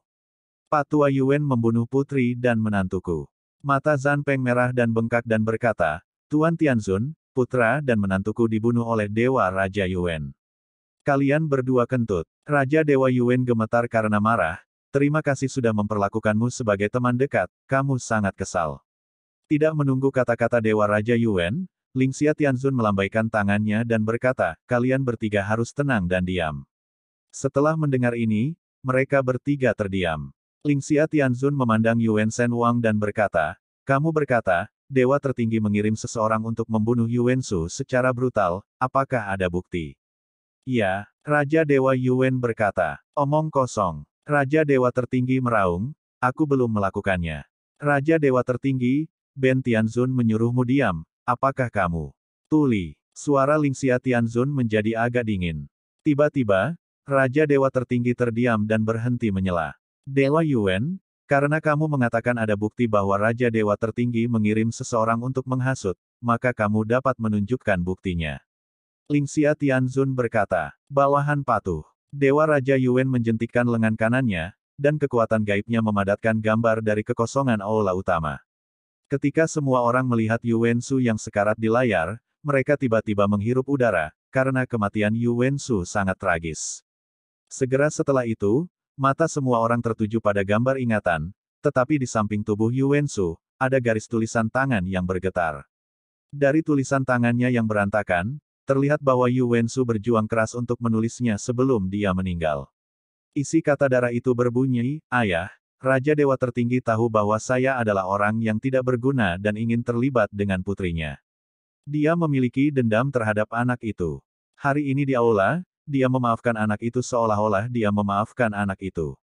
Pak Tua Yuen membunuh putri dan menantuku. Mata Zan Peng merah dan bengkak dan berkata, Tuan Tianzun, putra dan menantuku dibunuh oleh Dewa Raja Yuen. Kalian berdua kentut. Raja Dewa Yuen gemetar karena marah, terima kasih sudah memperlakukanmu sebagai teman dekat, kamu sangat kesal. Tidak menunggu kata-kata Dewa Raja Yuen, Xia Tianzun melambaikan tangannya dan berkata, kalian bertiga harus tenang dan diam. Setelah mendengar ini, mereka bertiga terdiam. Xia Tianzun memandang Yuan Shen Wang dan berkata, Kamu berkata, Dewa Tertinggi mengirim seseorang untuk membunuh Yuan Su secara brutal, apakah ada bukti? Ya, Raja Dewa Yuan berkata, Omong kosong. Raja Dewa Tertinggi meraung, aku belum melakukannya. Raja Dewa Tertinggi, Ben Tianzun menyuruhmu diam, apakah kamu? Tuli, suara Xia Tianzun menjadi agak dingin. Tiba-tiba, Raja Dewa Tertinggi terdiam dan berhenti menyela. Dewa Yuan, karena kamu mengatakan ada bukti bahwa Raja Dewa tertinggi mengirim seseorang untuk menghasut, maka kamu dapat menunjukkan buktinya. Xia Tianzun berkata, bawahan patuh. Dewa Raja Yuan menjentikkan lengan kanannya, dan kekuatan gaibnya memadatkan gambar dari kekosongan aula utama. Ketika semua orang melihat Yuan Su yang sekarat di layar, mereka tiba-tiba menghirup udara, karena kematian Yuan Su sangat tragis. Segera setelah itu, Mata semua orang tertuju pada gambar ingatan, tetapi di samping tubuh Yuwensu ada garis tulisan tangan yang bergetar. Dari tulisan tangannya yang berantakan, terlihat bahwa Yuwensu berjuang keras untuk menulisnya sebelum dia meninggal. Isi kata darah itu berbunyi, Ayah, Raja Dewa Tertinggi tahu bahwa saya adalah orang yang tidak berguna dan ingin terlibat dengan putrinya. Dia memiliki dendam terhadap anak itu. Hari ini di aula, dia memaafkan anak itu seolah-olah dia memaafkan anak itu.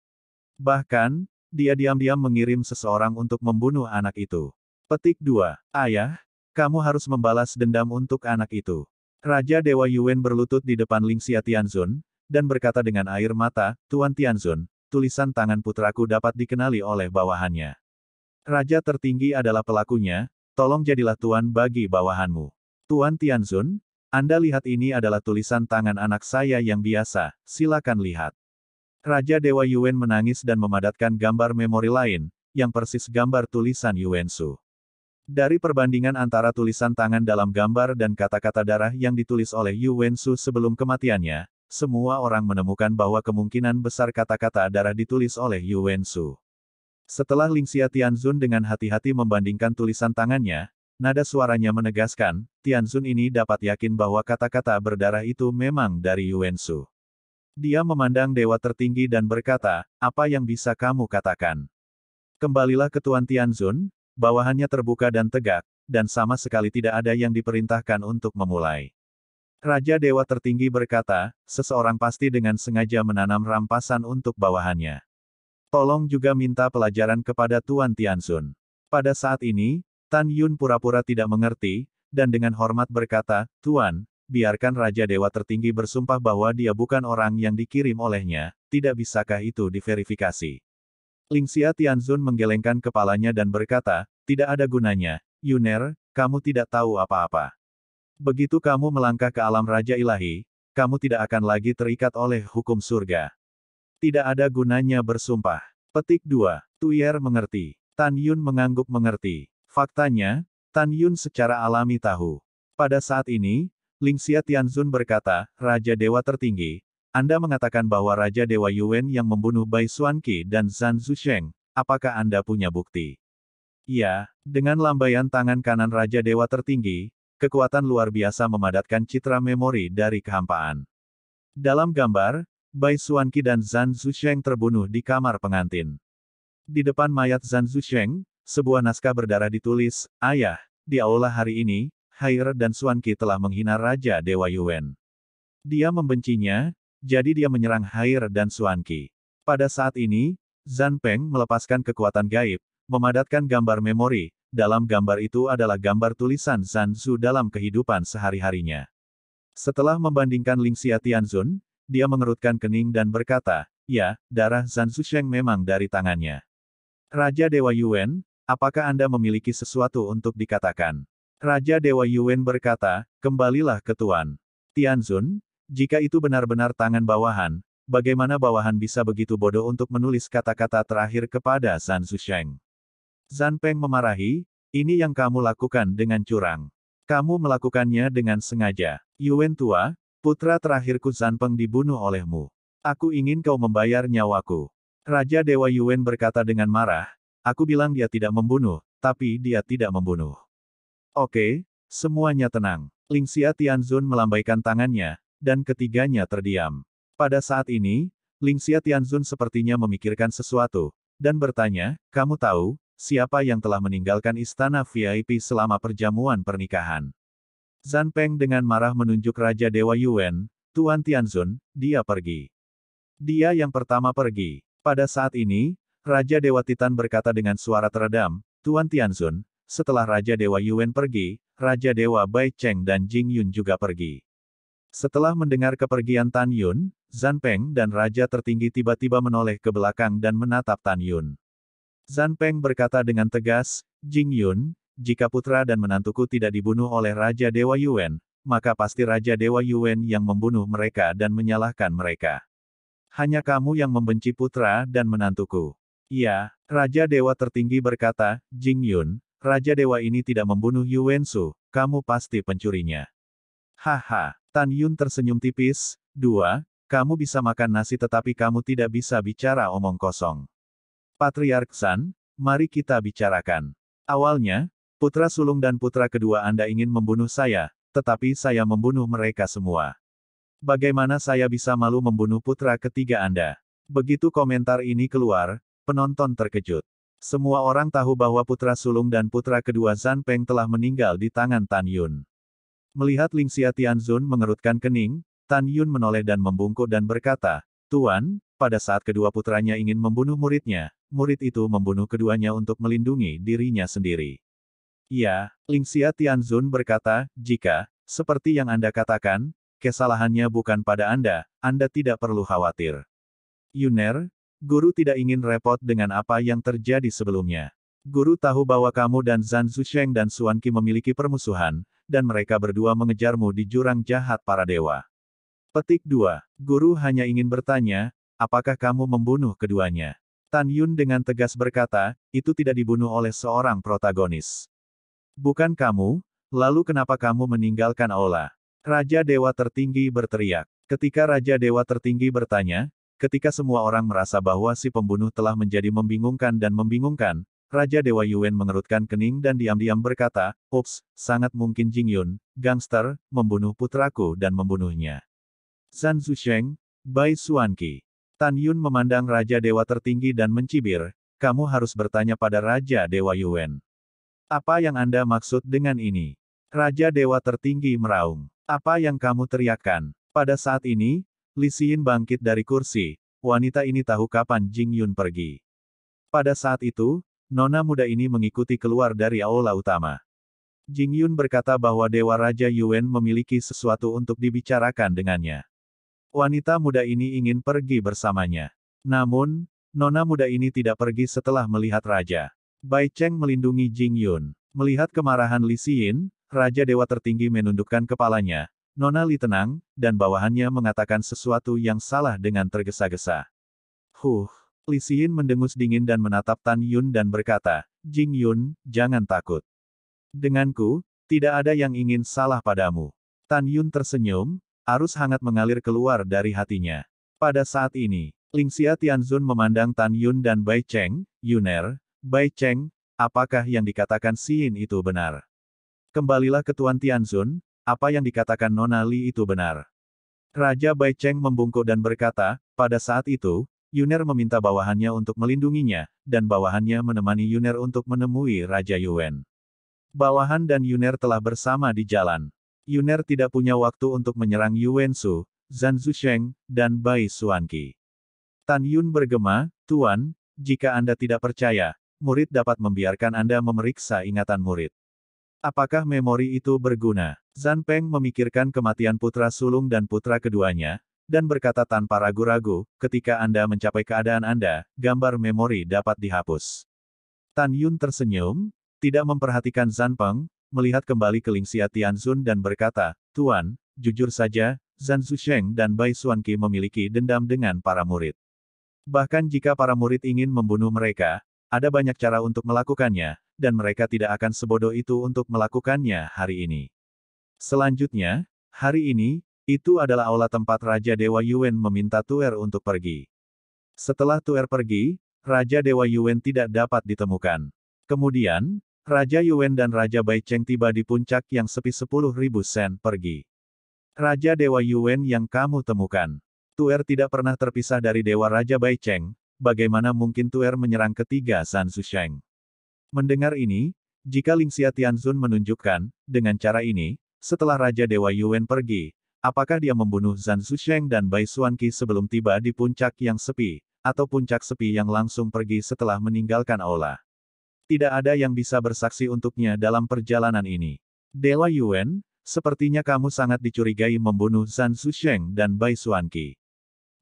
Bahkan, dia diam-diam mengirim seseorang untuk membunuh anak itu. Petik 2. Ayah, kamu harus membalas dendam untuk anak itu. Raja Dewa Yuan berlutut di depan Lingxia Tianzun, dan berkata dengan air mata, Tuan Tianzun, tulisan tangan putraku dapat dikenali oleh bawahannya. Raja tertinggi adalah pelakunya, tolong jadilah tuan bagi bawahanmu. Tuan Tianzun, anda lihat ini adalah tulisan tangan anak saya yang biasa, silakan lihat. Raja Dewa Yuan menangis dan memadatkan gambar memori lain, yang persis gambar tulisan Yuan Su. Dari perbandingan antara tulisan tangan dalam gambar dan kata-kata darah yang ditulis oleh Yuan Su sebelum kematiannya, semua orang menemukan bahwa kemungkinan besar kata-kata darah ditulis oleh Yuan Su. Setelah Lingxia Tianzun dengan hati-hati membandingkan tulisan tangannya, Nada suaranya menegaskan, Tianzun ini dapat yakin bahwa kata-kata berdarah itu memang dari Su. Dia memandang dewa tertinggi dan berkata, apa yang bisa kamu katakan? Kembalilah ke Tuan Tianzun, bawahannya terbuka dan tegak, dan sama sekali tidak ada yang diperintahkan untuk memulai. Raja Dewa Tertinggi berkata, seseorang pasti dengan sengaja menanam rampasan untuk bawahannya. Tolong juga minta pelajaran kepada Tuan Tianzun. Pada saat ini, Tan Yun pura-pura tidak mengerti, dan dengan hormat berkata, Tuan, biarkan Raja Dewa Tertinggi bersumpah bahwa dia bukan orang yang dikirim olehnya, tidak bisakah itu diverifikasi? Ling Xia Tianzun menggelengkan kepalanya dan berkata, tidak ada gunanya, Yuner, kamu tidak tahu apa-apa. Begitu kamu melangkah ke alam Raja Ilahi, kamu tidak akan lagi terikat oleh hukum surga. Tidak ada gunanya bersumpah. Petik 2. Tuyer mengerti. Tan Yun mengangguk mengerti. Faktanya, Tan Yun secara alami tahu. Pada saat ini, Ling Xia Tianzun berkata, Raja Dewa tertinggi, Anda mengatakan bahwa Raja Dewa Yuan yang membunuh Bai Suanki dan Zhan Zusheng, apakah Anda punya bukti? Ya, dengan lambaian tangan kanan Raja Dewa tertinggi, kekuatan luar biasa memadatkan citra memori dari kehampaan. Dalam gambar, Bai Suanki dan Zhan Zusheng terbunuh di kamar pengantin. Di depan mayat Zhan Zusheng, sebuah naskah berdarah ditulis, Ayah, di aula hari ini, Hair dan Suanki telah menghina Raja Dewa Yuan. Dia membencinya, jadi dia menyerang Hair dan Suanki. Pada saat ini, Zan Peng melepaskan kekuatan gaib, memadatkan gambar memori, dalam gambar itu adalah gambar tulisan Zan Zu dalam kehidupan sehari-harinya. Setelah membandingkan Ling Xia Tianzun, dia mengerutkan kening dan berkata, Ya, darah Zan Sheng memang dari tangannya. Raja Dewa Yuan." Apakah Anda memiliki sesuatu untuk dikatakan? Raja Dewa Yuen berkata, kembalilah ke Tuan. Tianzun, jika itu benar-benar tangan bawahan, bagaimana bawahan bisa begitu bodoh untuk menulis kata-kata terakhir kepada Zan Zusheng? Zan Peng memarahi, ini yang kamu lakukan dengan curang. Kamu melakukannya dengan sengaja. Yuen Tua, putra terakhirku Zan Peng dibunuh olehmu. Aku ingin kau membayar nyawaku. Raja Dewa Yuen berkata dengan marah, Aku bilang dia tidak membunuh, tapi dia tidak membunuh. Oke, semuanya tenang. Ling Xia Tianzun melambaikan tangannya, dan ketiganya terdiam. Pada saat ini, Ling Xia Tianzun sepertinya memikirkan sesuatu, dan bertanya, kamu tahu, siapa yang telah meninggalkan istana VIP selama perjamuan pernikahan? Zan Peng dengan marah menunjuk Raja Dewa Yuan, Tuan Tianzun, dia pergi. Dia yang pertama pergi. Pada saat ini, Raja Dewa Titan berkata dengan suara teredam, Tuan Tianzun, setelah Raja Dewa Yuan pergi, Raja Dewa Bai Cheng dan Jing Yun juga pergi. Setelah mendengar kepergian Tan Yun, Zan Peng dan Raja tertinggi tiba-tiba menoleh ke belakang dan menatap Tan Yun. Zan Peng berkata dengan tegas, Jing Yun, jika putra dan menantuku tidak dibunuh oleh Raja Dewa Yuan, maka pasti Raja Dewa Yuan yang membunuh mereka dan menyalahkan mereka. Hanya kamu yang membenci putra dan menantuku. Iya, Raja Dewa tertinggi berkata, Jing Yun, Raja Dewa ini tidak membunuh Yu Wensu, kamu pasti pencurinya. Haha, Tan Yun tersenyum tipis, dua, kamu bisa makan nasi tetapi kamu tidak bisa bicara omong kosong. Patriark San, mari kita bicarakan. Awalnya, putra sulung dan putra kedua Anda ingin membunuh saya, tetapi saya membunuh mereka semua. Bagaimana saya bisa malu membunuh putra ketiga Anda? Begitu komentar ini keluar, Penonton terkejut. Semua orang tahu bahwa putra sulung dan putra kedua Zan Peng telah meninggal di tangan Tan Yun. Melihat Ling Xia Tianzun mengerutkan kening, Tan Yun menoleh dan membungkuk dan berkata, Tuan, pada saat kedua putranya ingin membunuh muridnya, murid itu membunuh keduanya untuk melindungi dirinya sendiri. Ya, Ling Xia Tianzun berkata, jika, seperti yang Anda katakan, kesalahannya bukan pada Anda, Anda tidak perlu khawatir. Yuner, Guru tidak ingin repot dengan apa yang terjadi sebelumnya. Guru tahu bahwa kamu dan Zan Zusheng dan Suan Qi memiliki permusuhan, dan mereka berdua mengejarmu di jurang jahat para dewa. Petik 2. Guru hanya ingin bertanya, apakah kamu membunuh keduanya? Tan Yun dengan tegas berkata, itu tidak dibunuh oleh seorang protagonis. Bukan kamu, lalu kenapa kamu meninggalkan Aula? Raja Dewa Tertinggi berteriak. Ketika Raja Dewa Tertinggi bertanya, Ketika semua orang merasa bahwa si pembunuh telah menjadi membingungkan dan membingungkan, Raja Dewa Yuan mengerutkan kening dan diam-diam berkata, Ups, sangat mungkin Jing Yun, gangster, membunuh putraku dan membunuhnya. Zan Zusheng, Bai Suanqi. Tan Yun memandang Raja Dewa tertinggi dan mencibir, kamu harus bertanya pada Raja Dewa Yuan, Apa yang Anda maksud dengan ini? Raja Dewa tertinggi meraung. Apa yang kamu teriakkan? Pada saat ini, Li Xin bangkit dari kursi, wanita ini tahu kapan Jing Yun pergi. Pada saat itu, nona muda ini mengikuti keluar dari aula utama. Jing Yun berkata bahwa Dewa Raja Yuan memiliki sesuatu untuk dibicarakan dengannya. Wanita muda ini ingin pergi bersamanya. Namun, nona muda ini tidak pergi setelah melihat raja. Bai Cheng melindungi Jing Yun. Melihat kemarahan Li Xin, Raja Dewa tertinggi menundukkan kepalanya, Nona Li tenang, dan bawahannya mengatakan sesuatu yang salah dengan tergesa-gesa. Huh, Li Xin mendengus dingin dan menatap Tan Yun dan berkata, Jing Yun, jangan takut. Denganku, tidak ada yang ingin salah padamu. Tan Yun tersenyum, arus hangat mengalir keluar dari hatinya. Pada saat ini, Ling Xia Tianzun memandang Tan Yun dan Bai Cheng, Yuner, Bai Cheng, apakah yang dikatakan Xin itu benar? Kembalilah ke Tuan Tianzun, apa yang dikatakan Nona Li itu benar. Raja Bai Cheng membungkuk dan berkata, pada saat itu, Yuner meminta bawahannya untuk melindunginya, dan bawahannya menemani Yuner untuk menemui Raja Yuan. Bawahan dan Yuner telah bersama di jalan. Yuner tidak punya waktu untuk menyerang Yuan Su, Zhan Zusheng, dan Bai Suanqi. Tan Yun bergema, Tuan, jika Anda tidak percaya, murid dapat membiarkan Anda memeriksa ingatan murid. Apakah memori itu berguna? Zan Peng memikirkan kematian putra sulung dan putra keduanya, dan berkata tanpa ragu-ragu, ketika Anda mencapai keadaan Anda, gambar memori dapat dihapus. Tan Yun tersenyum, tidak memperhatikan Zan Peng, melihat kembali ke Lingxia Tianzun dan berkata, Tuan, jujur saja, Zan Zusheng dan Bai Xuanqi memiliki dendam dengan para murid. Bahkan jika para murid ingin membunuh mereka, ada banyak cara untuk melakukannya, dan mereka tidak akan sebodoh itu untuk melakukannya hari ini. Selanjutnya, hari ini, itu adalah aula tempat Raja Dewa Yuen meminta Tuer untuk pergi. Setelah Tuer pergi, Raja Dewa Yuen tidak dapat ditemukan. Kemudian, Raja Yuen dan Raja Bai Cheng tiba di puncak yang sepi 10.000 sen pergi. Raja Dewa Yuen yang kamu temukan. Tuer tidak pernah terpisah dari Dewa Raja Bai Cheng, bagaimana mungkin Tuer menyerang ketiga San sheng Mendengar ini, jika ling Xia Tianzun menunjukkan, dengan cara ini, setelah Raja Dewa Yuan pergi, apakah dia membunuh Zhan Zusheng dan Bai Xuanqi sebelum tiba di puncak yang sepi, atau puncak sepi yang langsung pergi setelah meninggalkan aula? Tidak ada yang bisa bersaksi untuknya dalam perjalanan ini. Dewa Yuan, sepertinya kamu sangat dicurigai membunuh Zhan Zusheng dan Bai Xuanqi.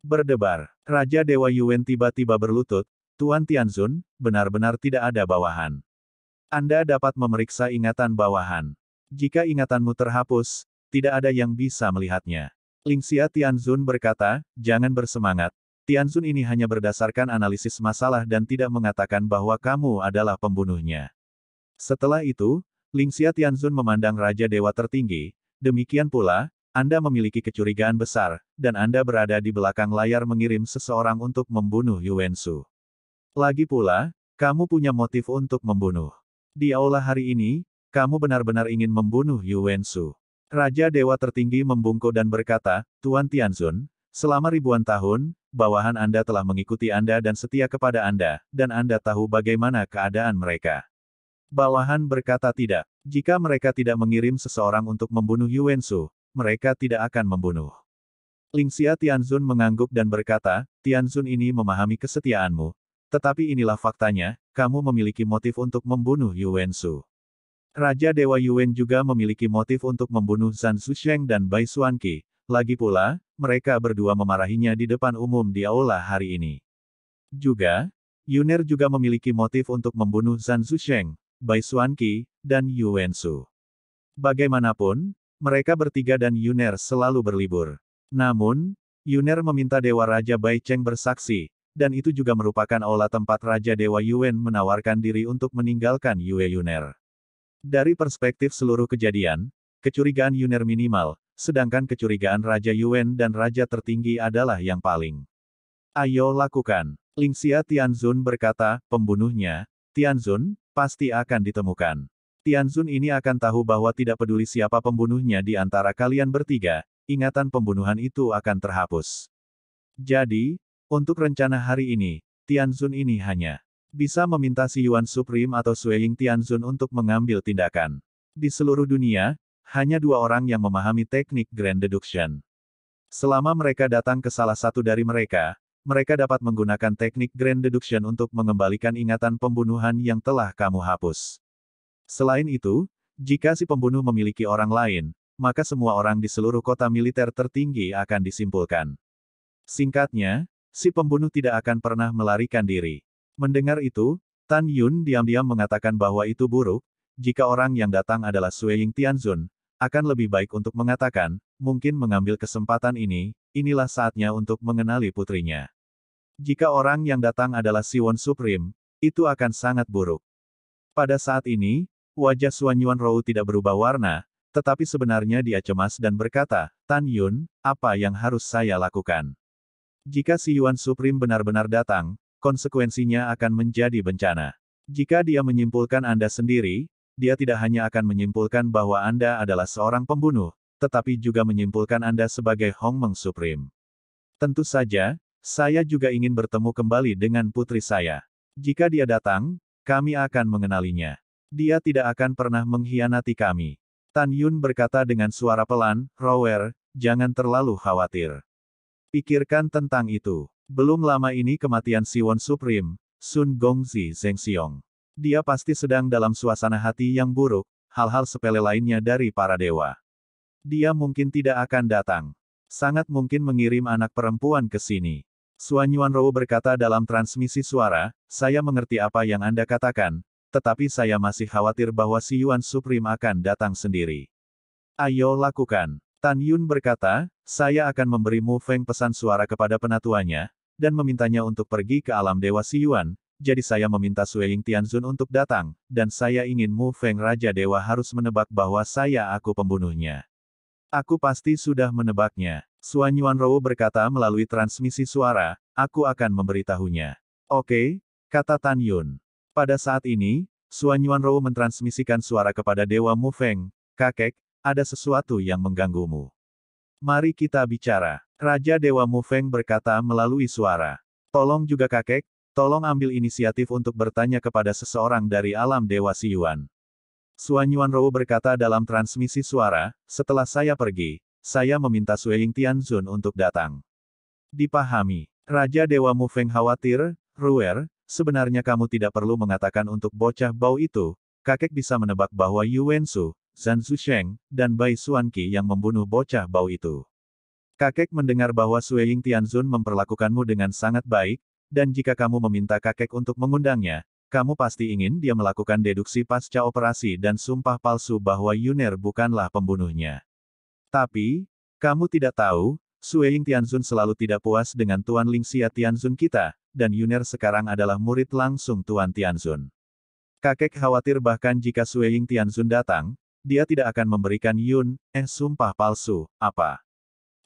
Berdebar, Raja Dewa Yuan tiba-tiba berlutut, Tuan Tianzun, benar-benar tidak ada bawahan. Anda dapat memeriksa ingatan bawahan. Jika ingatanmu terhapus, tidak ada yang bisa melihatnya. Lingxia Tianzun berkata, jangan bersemangat. Tianzun ini hanya berdasarkan analisis masalah dan tidak mengatakan bahwa kamu adalah pembunuhnya. Setelah itu, Lingxia Tianzun memandang Raja Dewa Tertinggi, demikian pula, Anda memiliki kecurigaan besar, dan Anda berada di belakang layar mengirim seseorang untuk membunuh Su. Lagi pula, kamu punya motif untuk membunuh. Di aula hari ini, kamu benar-benar ingin membunuh Yuan Su. Raja Dewa Tertinggi membungkuk dan berkata, Tuan Tianzun, selama ribuan tahun, bawahan Anda telah mengikuti Anda dan setia kepada Anda, dan Anda tahu bagaimana keadaan mereka. Bawahan berkata tidak. Jika mereka tidak mengirim seseorang untuk membunuh Yuan Su, mereka tidak akan membunuh. Lingxia Tianzun mengangguk dan berkata, Tianzun ini memahami kesetiaanmu, tetapi inilah faktanya, kamu memiliki motif untuk membunuh Yuan Su. Raja Dewa Yuan juga memiliki motif untuk membunuh Zhan Susheng dan Bai Xuanqi. Lagi pula, mereka berdua memarahinya di depan umum di aula hari ini. Juga, Yuner juga memiliki motif untuk membunuh Zhan Susheng, Bai Xuanqi, dan Yuan Su. Bagaimanapun, mereka bertiga dan Yuner selalu berlibur. Namun, Yuner meminta Dewa Raja Bai Cheng bersaksi, dan itu juga merupakan aula tempat Raja Dewa Yuan menawarkan diri untuk meninggalkan Yue Yuner. Dari perspektif seluruh kejadian, kecurigaan Yuner minimal, sedangkan kecurigaan Raja Yuan dan Raja tertinggi adalah yang paling. Ayo lakukan. Ling Xia Tianzun berkata, pembunuhnya, Tianzun, pasti akan ditemukan. Tianzun ini akan tahu bahwa tidak peduli siapa pembunuhnya di antara kalian bertiga, ingatan pembunuhan itu akan terhapus. Jadi, untuk rencana hari ini, Tianzun ini hanya bisa meminta si Yuan Supreme atau Sueying Tianzun untuk mengambil tindakan. Di seluruh dunia, hanya dua orang yang memahami teknik Grand Deduction. Selama mereka datang ke salah satu dari mereka, mereka dapat menggunakan teknik Grand Deduction untuk mengembalikan ingatan pembunuhan yang telah kamu hapus. Selain itu, jika si pembunuh memiliki orang lain, maka semua orang di seluruh kota militer tertinggi akan disimpulkan. Singkatnya, si pembunuh tidak akan pernah melarikan diri. Mendengar itu, Tan Yun diam-diam mengatakan bahwa itu buruk, jika orang yang datang adalah Ying Tianzun, akan lebih baik untuk mengatakan, mungkin mengambil kesempatan ini, inilah saatnya untuk mengenali putrinya. Jika orang yang datang adalah Siwon Supreme, itu akan sangat buruk. Pada saat ini, wajah Suan Yuan Rou tidak berubah warna, tetapi sebenarnya dia cemas dan berkata, Tan Yun, apa yang harus saya lakukan? Jika si Yuan Supreme benar-benar datang, konsekuensinya akan menjadi bencana. Jika dia menyimpulkan Anda sendiri, dia tidak hanya akan menyimpulkan bahwa Anda adalah seorang pembunuh, tetapi juga menyimpulkan Anda sebagai Hong Meng Supreme. Tentu saja, saya juga ingin bertemu kembali dengan putri saya. Jika dia datang, kami akan mengenalinya. Dia tidak akan pernah mengkhianati kami. Tan Yun berkata dengan suara pelan, Rower, jangan terlalu khawatir. Pikirkan tentang itu. Belum lama ini kematian Siwon Supreme, Sun Gongzi Xiong. Dia pasti sedang dalam suasana hati yang buruk, hal-hal sepele lainnya dari para dewa. Dia mungkin tidak akan datang. Sangat mungkin mengirim anak perempuan ke sini. Suan Yuan Rou berkata dalam transmisi suara, saya mengerti apa yang Anda katakan, tetapi saya masih khawatir bahwa si Yuan Supreme akan datang sendiri. Ayo lakukan. Tan Yun berkata, saya akan memberimu Feng pesan suara kepada penatuanya dan memintanya untuk pergi ke alam Dewa Siyuan, jadi saya meminta Sueying Tianzun untuk datang, dan saya ingin Mu Feng Raja Dewa harus menebak bahwa saya aku pembunuhnya. Aku pasti sudah menebaknya. Suan Yuan Rou berkata melalui transmisi suara, aku akan memberitahunya. Oke, kata Tan Yun. Pada saat ini, Suan Yuan Rou mentransmisikan suara kepada Dewa Mu Feng, kakek, ada sesuatu yang mengganggumu. Mari kita bicara. Raja Dewa Mufeng berkata melalui suara. Tolong juga kakek, tolong ambil inisiatif untuk bertanya kepada seseorang dari alam Dewa Siyuan. Suan Yuan Rou berkata dalam transmisi suara, setelah saya pergi, saya meminta Sueying Tianzun untuk datang. Dipahami, Raja Dewa Mufeng khawatir, Ruer, sebenarnya kamu tidak perlu mengatakan untuk bocah bau itu, kakek bisa menebak bahwa Yu Wensu, Zhan Zusheng, dan Bai Suanki yang membunuh bocah bau itu. Kakek mendengar bahwa Sueying Tianzun memperlakukanmu dengan sangat baik, dan jika kamu meminta kakek untuk mengundangnya, kamu pasti ingin dia melakukan deduksi pasca operasi dan sumpah palsu bahwa Yuner bukanlah pembunuhnya. Tapi, kamu tidak tahu, Sueying Tianzun selalu tidak puas dengan Tuan Lingxia Tianzun kita, dan Yuner sekarang adalah murid langsung Tuan Tianzun. Kakek khawatir bahkan jika Sueying Tianzun datang, dia tidak akan memberikan Yun, eh sumpah palsu, apa.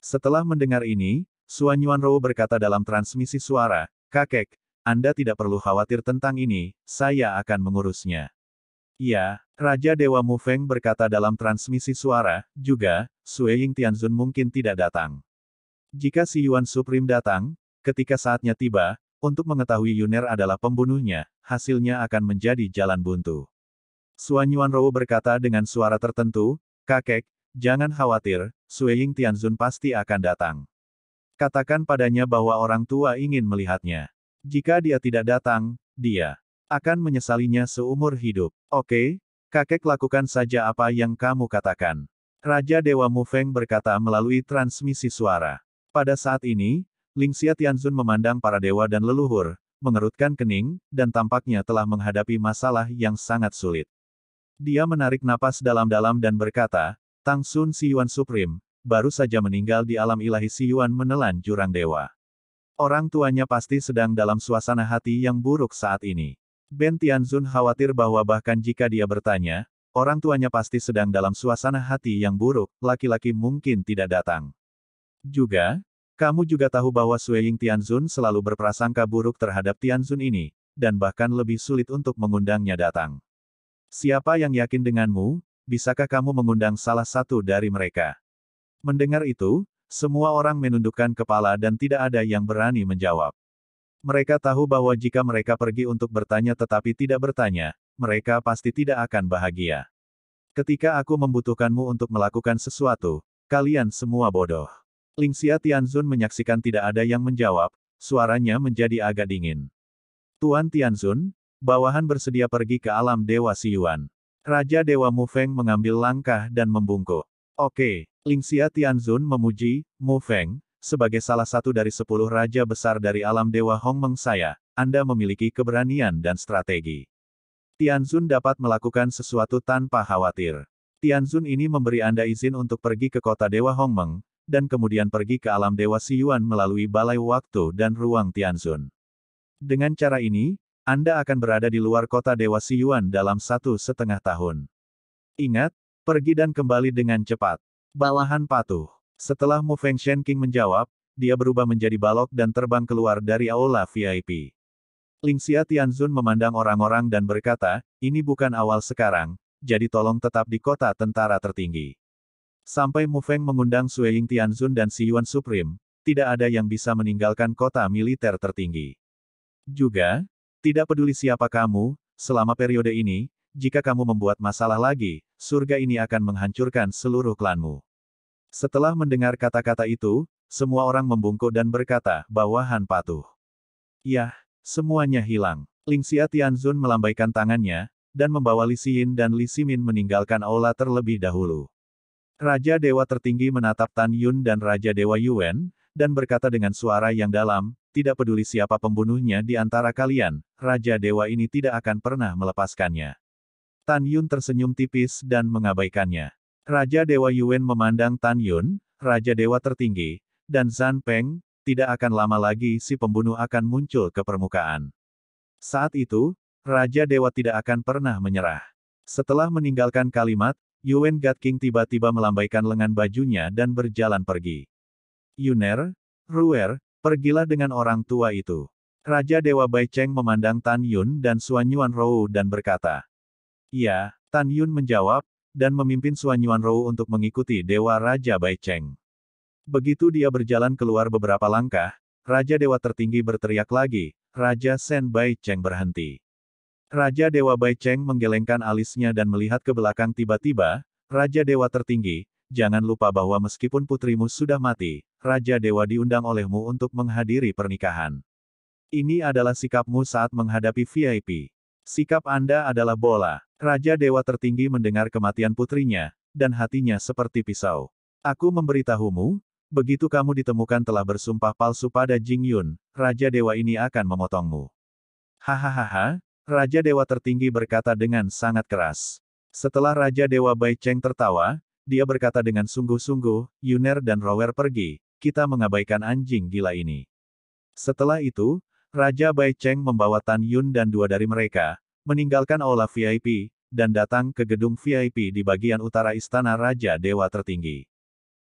Setelah mendengar ini, Suan Yuanro berkata dalam transmisi suara, Kakek, Anda tidak perlu khawatir tentang ini, saya akan mengurusnya. Ya, Raja Dewa Mu Feng berkata dalam transmisi suara, juga, Sue Ying Tianzun mungkin tidak datang. Jika si Yuan Supreme datang, ketika saatnya tiba, untuk mengetahui Yuner adalah pembunuhnya, hasilnya akan menjadi jalan buntu. Suan Yuanro berkata dengan suara tertentu, Kakek, Jangan khawatir, Ying Tianzun pasti akan datang. Katakan padanya bahwa orang tua ingin melihatnya. Jika dia tidak datang, dia akan menyesalinya seumur hidup. Oke, kakek lakukan saja apa yang kamu katakan. Raja Dewa Mufeng berkata melalui transmisi suara. Pada saat ini, Ling Xia Tianzun memandang para dewa dan leluhur, mengerutkan kening, dan tampaknya telah menghadapi masalah yang sangat sulit. Dia menarik napas dalam-dalam dan berkata, Tang Sun Siyuan Supreme, baru saja meninggal di alam ilahi Siyuan menelan jurang dewa. Orang tuanya pasti sedang dalam suasana hati yang buruk saat ini. Ben Tianzun khawatir bahwa bahkan jika dia bertanya, orang tuanya pasti sedang dalam suasana hati yang buruk, laki-laki mungkin tidak datang. Juga, kamu juga tahu bahwa Sueying Tianzun selalu berprasangka buruk terhadap Tianzun ini, dan bahkan lebih sulit untuk mengundangnya datang. Siapa yang yakin denganmu, bisakah kamu mengundang salah satu dari mereka? Mendengar itu, semua orang menundukkan kepala dan tidak ada yang berani menjawab. Mereka tahu bahwa jika mereka pergi untuk bertanya tetapi tidak bertanya, mereka pasti tidak akan bahagia. Ketika aku membutuhkanmu untuk melakukan sesuatu, kalian semua bodoh. Ling Xia Tianzun menyaksikan tidak ada yang menjawab, suaranya menjadi agak dingin. Tuan Tianzun, bawahan bersedia pergi ke alam Dewa Siyuan. Raja Dewa Mu Feng mengambil langkah dan membungkuk. Oke, Ling Xia Tianzun memuji, Mu Feng, sebagai salah satu dari sepuluh raja besar dari alam Dewa Hong Meng saya, Anda memiliki keberanian dan strategi. Tianzun dapat melakukan sesuatu tanpa khawatir. Tianzun ini memberi Anda izin untuk pergi ke kota Dewa Hong Meng dan kemudian pergi ke alam Dewa Siyuan melalui balai waktu dan ruang Tianzun. Dengan cara ini, anda akan berada di luar kota Dewa Siyuan dalam satu setengah tahun. Ingat, pergi dan kembali dengan cepat. Balahan patuh. Setelah Mu Feng Shen King menjawab, dia berubah menjadi balok dan terbang keluar dari aula VIP. Ling Xia Tianzun memandang orang-orang dan berkata, ini bukan awal sekarang, jadi tolong tetap di kota tentara tertinggi. Sampai Mu Feng mengundang Sui Ying Tianzun dan Si Yuan Supreme, tidak ada yang bisa meninggalkan kota militer tertinggi. Juga, tidak peduli siapa kamu, selama periode ini, jika kamu membuat masalah lagi, surga ini akan menghancurkan seluruh klanmu. Setelah mendengar kata-kata itu, semua orang membungkuk dan berkata bawahan patuh. Yah, semuanya hilang. Ling Xia Tianzun melambaikan tangannya, dan membawa Li Xin dan Li Simin meninggalkan aula terlebih dahulu. Raja Dewa Tertinggi menatap Tan Yun dan Raja Dewa Yuan dan berkata dengan suara yang dalam, tidak peduli siapa pembunuhnya di antara kalian, Raja Dewa ini tidak akan pernah melepaskannya. Tan Yun tersenyum tipis dan mengabaikannya. Raja Dewa Yuan memandang Tan Yun, Raja Dewa tertinggi, dan Zan Peng, tidak akan lama lagi si pembunuh akan muncul ke permukaan. Saat itu, Raja Dewa tidak akan pernah menyerah. Setelah meninggalkan kalimat, Yuan Gat King tiba-tiba melambaikan lengan bajunya dan berjalan pergi. Yuner, Ruer, Pergilah dengan orang tua itu. Raja Dewa Bai Cheng memandang Tan Yun dan Suan Yuan Rou dan berkata. Ya, Tan Yun menjawab, dan memimpin Suan Yuan Rou untuk mengikuti Dewa Raja Bai Cheng. Begitu dia berjalan keluar beberapa langkah, Raja Dewa tertinggi berteriak lagi, Raja Sen Bai Cheng berhenti. Raja Dewa Bai Cheng menggelengkan alisnya dan melihat ke belakang tiba-tiba, Raja Dewa tertinggi, jangan lupa bahwa meskipun putrimu sudah mati, Raja Dewa diundang olehmu untuk menghadiri pernikahan. Ini adalah sikapmu saat menghadapi VIP. Sikap Anda adalah bola. Raja Dewa tertinggi mendengar kematian putrinya, dan hatinya seperti pisau. Aku memberitahumu, begitu kamu ditemukan telah bersumpah palsu pada Jing Yun, Raja Dewa ini akan memotongmu. Hahaha, Raja Dewa tertinggi berkata dengan sangat keras. Setelah Raja Dewa Bai Cheng tertawa, dia berkata dengan sungguh-sungguh, Yuner dan Rower pergi, kita mengabaikan anjing gila ini. Setelah itu, Raja Bai Cheng membawa Tan Yun dan dua dari mereka, meninggalkan aula VIP, dan datang ke gedung VIP di bagian utara Istana Raja Dewa Tertinggi.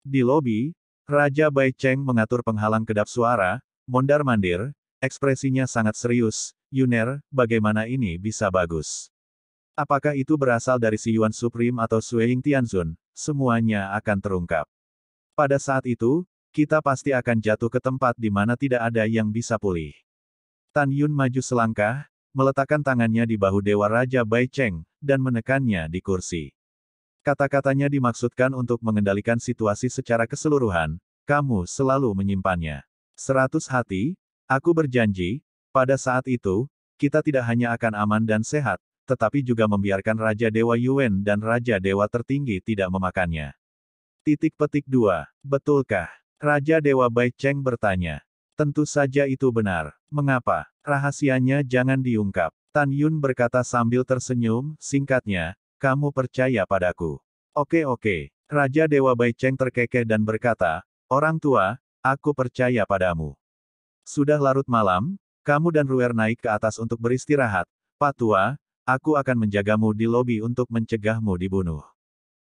Di lobi, Raja Bai Cheng mengatur penghalang kedap suara, mondar-mandir, ekspresinya sangat serius, Yuner, bagaimana ini bisa bagus? Apakah itu berasal dari si Yuan Supreme atau Sui Tianzun? Semuanya akan terungkap. Pada saat itu, kita pasti akan jatuh ke tempat di mana tidak ada yang bisa pulih. Tan Yun maju selangkah, meletakkan tangannya di bahu Dewa Raja Bai Cheng, dan menekannya di kursi. Kata-katanya dimaksudkan untuk mengendalikan situasi secara keseluruhan, kamu selalu menyimpannya. Seratus hati, aku berjanji, pada saat itu, kita tidak hanya akan aman dan sehat, tetapi juga membiarkan Raja Dewa Yuan dan Raja Dewa Tertinggi tidak memakannya. Titik petik 2. Betulkah? Raja Dewa Bai Cheng bertanya. Tentu saja itu benar. Mengapa? Rahasianya jangan diungkap. Tan Yun berkata sambil tersenyum, singkatnya, kamu percaya padaku. Oke oke. Raja Dewa Bai Cheng terkekeh dan berkata, Orang tua, aku percaya padamu. Sudah larut malam, kamu dan Ruer naik ke atas untuk beristirahat. Pak Tua, aku akan menjagamu di lobi untuk mencegahmu dibunuh.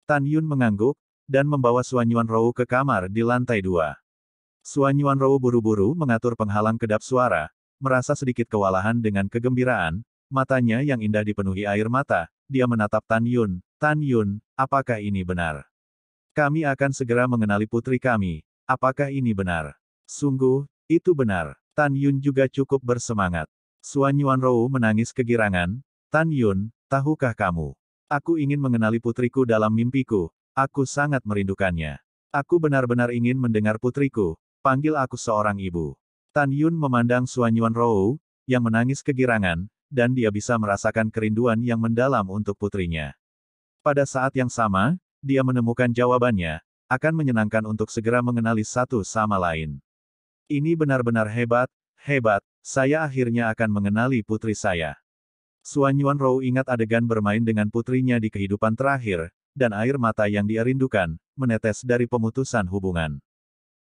Tan Yun mengangguk, dan membawa Suanyuan Rou ke kamar di lantai dua. Suanyuan Rou buru-buru mengatur penghalang kedap suara, merasa sedikit kewalahan dengan kegembiraan, matanya yang indah dipenuhi air mata, dia menatap Tan Yun, Tan Yun, apakah ini benar? Kami akan segera mengenali putri kami, apakah ini benar? Sungguh, itu benar. Tan Yun juga cukup bersemangat. Suanyuan Yuan Rou menangis kegirangan, Tan Yun, tahukah kamu? Aku ingin mengenali putriku dalam mimpiku, Aku sangat merindukannya. Aku benar-benar ingin mendengar putriku, panggil aku seorang ibu. Tan Yun memandang Suan Yuan Rou, yang menangis kegirangan, dan dia bisa merasakan kerinduan yang mendalam untuk putrinya. Pada saat yang sama, dia menemukan jawabannya, akan menyenangkan untuk segera mengenali satu sama lain. Ini benar-benar hebat, hebat, saya akhirnya akan mengenali putri saya. Suan Yuan Rou ingat adegan bermain dengan putrinya di kehidupan terakhir, dan air mata yang dia rindukan, menetes dari pemutusan hubungan.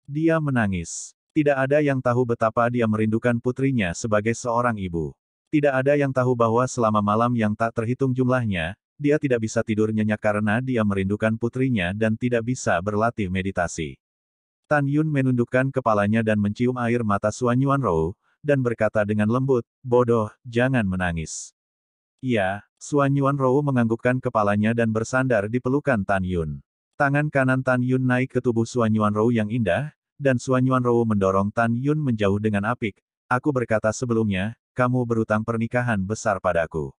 Dia menangis. Tidak ada yang tahu betapa dia merindukan putrinya sebagai seorang ibu. Tidak ada yang tahu bahwa selama malam yang tak terhitung jumlahnya, dia tidak bisa tidur nyenyak karena dia merindukan putrinya dan tidak bisa berlatih meditasi. Tan Yun menundukkan kepalanya dan mencium air mata Suan Yuan Rou, dan berkata dengan lembut, bodoh, jangan menangis. Ya." Suan Yuan Rou menganggukkan kepalanya dan bersandar di pelukan Tan Yun. Tangan kanan Tan Yun naik ke tubuh Suan Yuan Rou yang indah, dan Suan Yuan Rou mendorong Tan Yun menjauh dengan apik. Aku berkata sebelumnya, kamu berutang pernikahan besar padaku.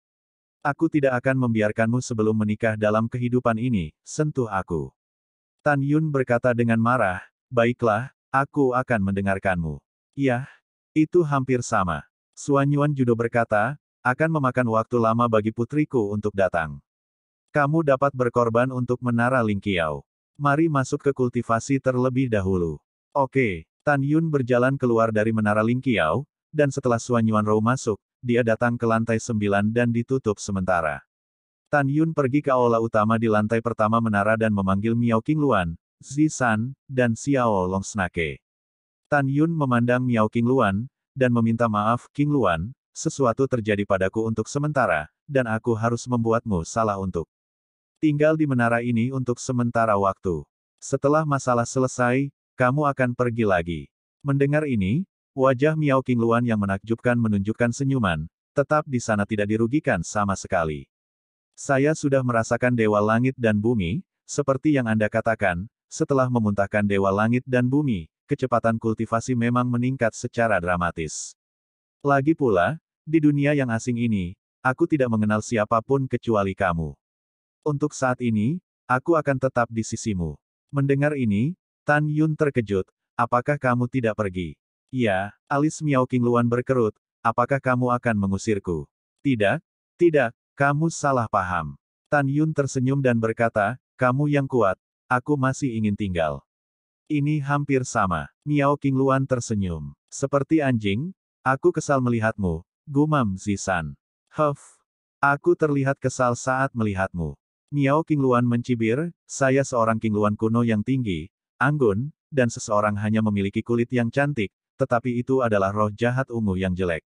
Aku tidak akan membiarkanmu sebelum menikah dalam kehidupan ini, sentuh aku. Tan Yun berkata dengan marah, baiklah, aku akan mendengarkanmu. Yah, itu hampir sama. Suan Yuan Judo berkata, akan memakan waktu lama bagi putriku untuk datang. Kamu dapat berkorban untuk menara Lingqiao. Mari masuk ke kultivasi terlebih dahulu. Oke, Tan Yun berjalan keluar dari menara Lingqiao, dan setelah Suan Yuan Rou masuk, dia datang ke lantai sembilan dan ditutup sementara. Tan Yun pergi ke aula utama di lantai pertama menara dan memanggil Miao King Luan, Zi San, dan Xiao Longsnake. Tan Yun memandang Miao King Luan dan meminta maaf, King Luan sesuatu terjadi padaku untuk sementara, dan aku harus membuatmu salah untuk tinggal di menara ini untuk sementara waktu. Setelah masalah selesai, kamu akan pergi lagi. Mendengar ini, wajah Miao Qingluan yang menakjubkan menunjukkan senyuman, tetap di sana tidak dirugikan sama sekali. Saya sudah merasakan dewa langit dan bumi, seperti yang Anda katakan, setelah memuntahkan dewa langit dan bumi, kecepatan kultivasi memang meningkat secara dramatis. Lagi pula, di dunia yang asing ini, aku tidak mengenal siapapun kecuali kamu. Untuk saat ini, aku akan tetap di sisimu. Mendengar ini, Tan Yun terkejut, apakah kamu tidak pergi? Ya, alis Miao King Luan berkerut, apakah kamu akan mengusirku? Tidak, tidak, kamu salah paham. Tan Yun tersenyum dan berkata, kamu yang kuat, aku masih ingin tinggal. Ini hampir sama. Miao King Luan tersenyum. Seperti anjing, aku kesal melihatmu, Gumam Zisan. Huff. Aku terlihat kesal saat melihatmu. Miao Kingluan mencibir, saya seorang Kingluan kuno yang tinggi, anggun, dan seseorang hanya memiliki kulit yang cantik, tetapi itu adalah roh jahat ungu yang jelek.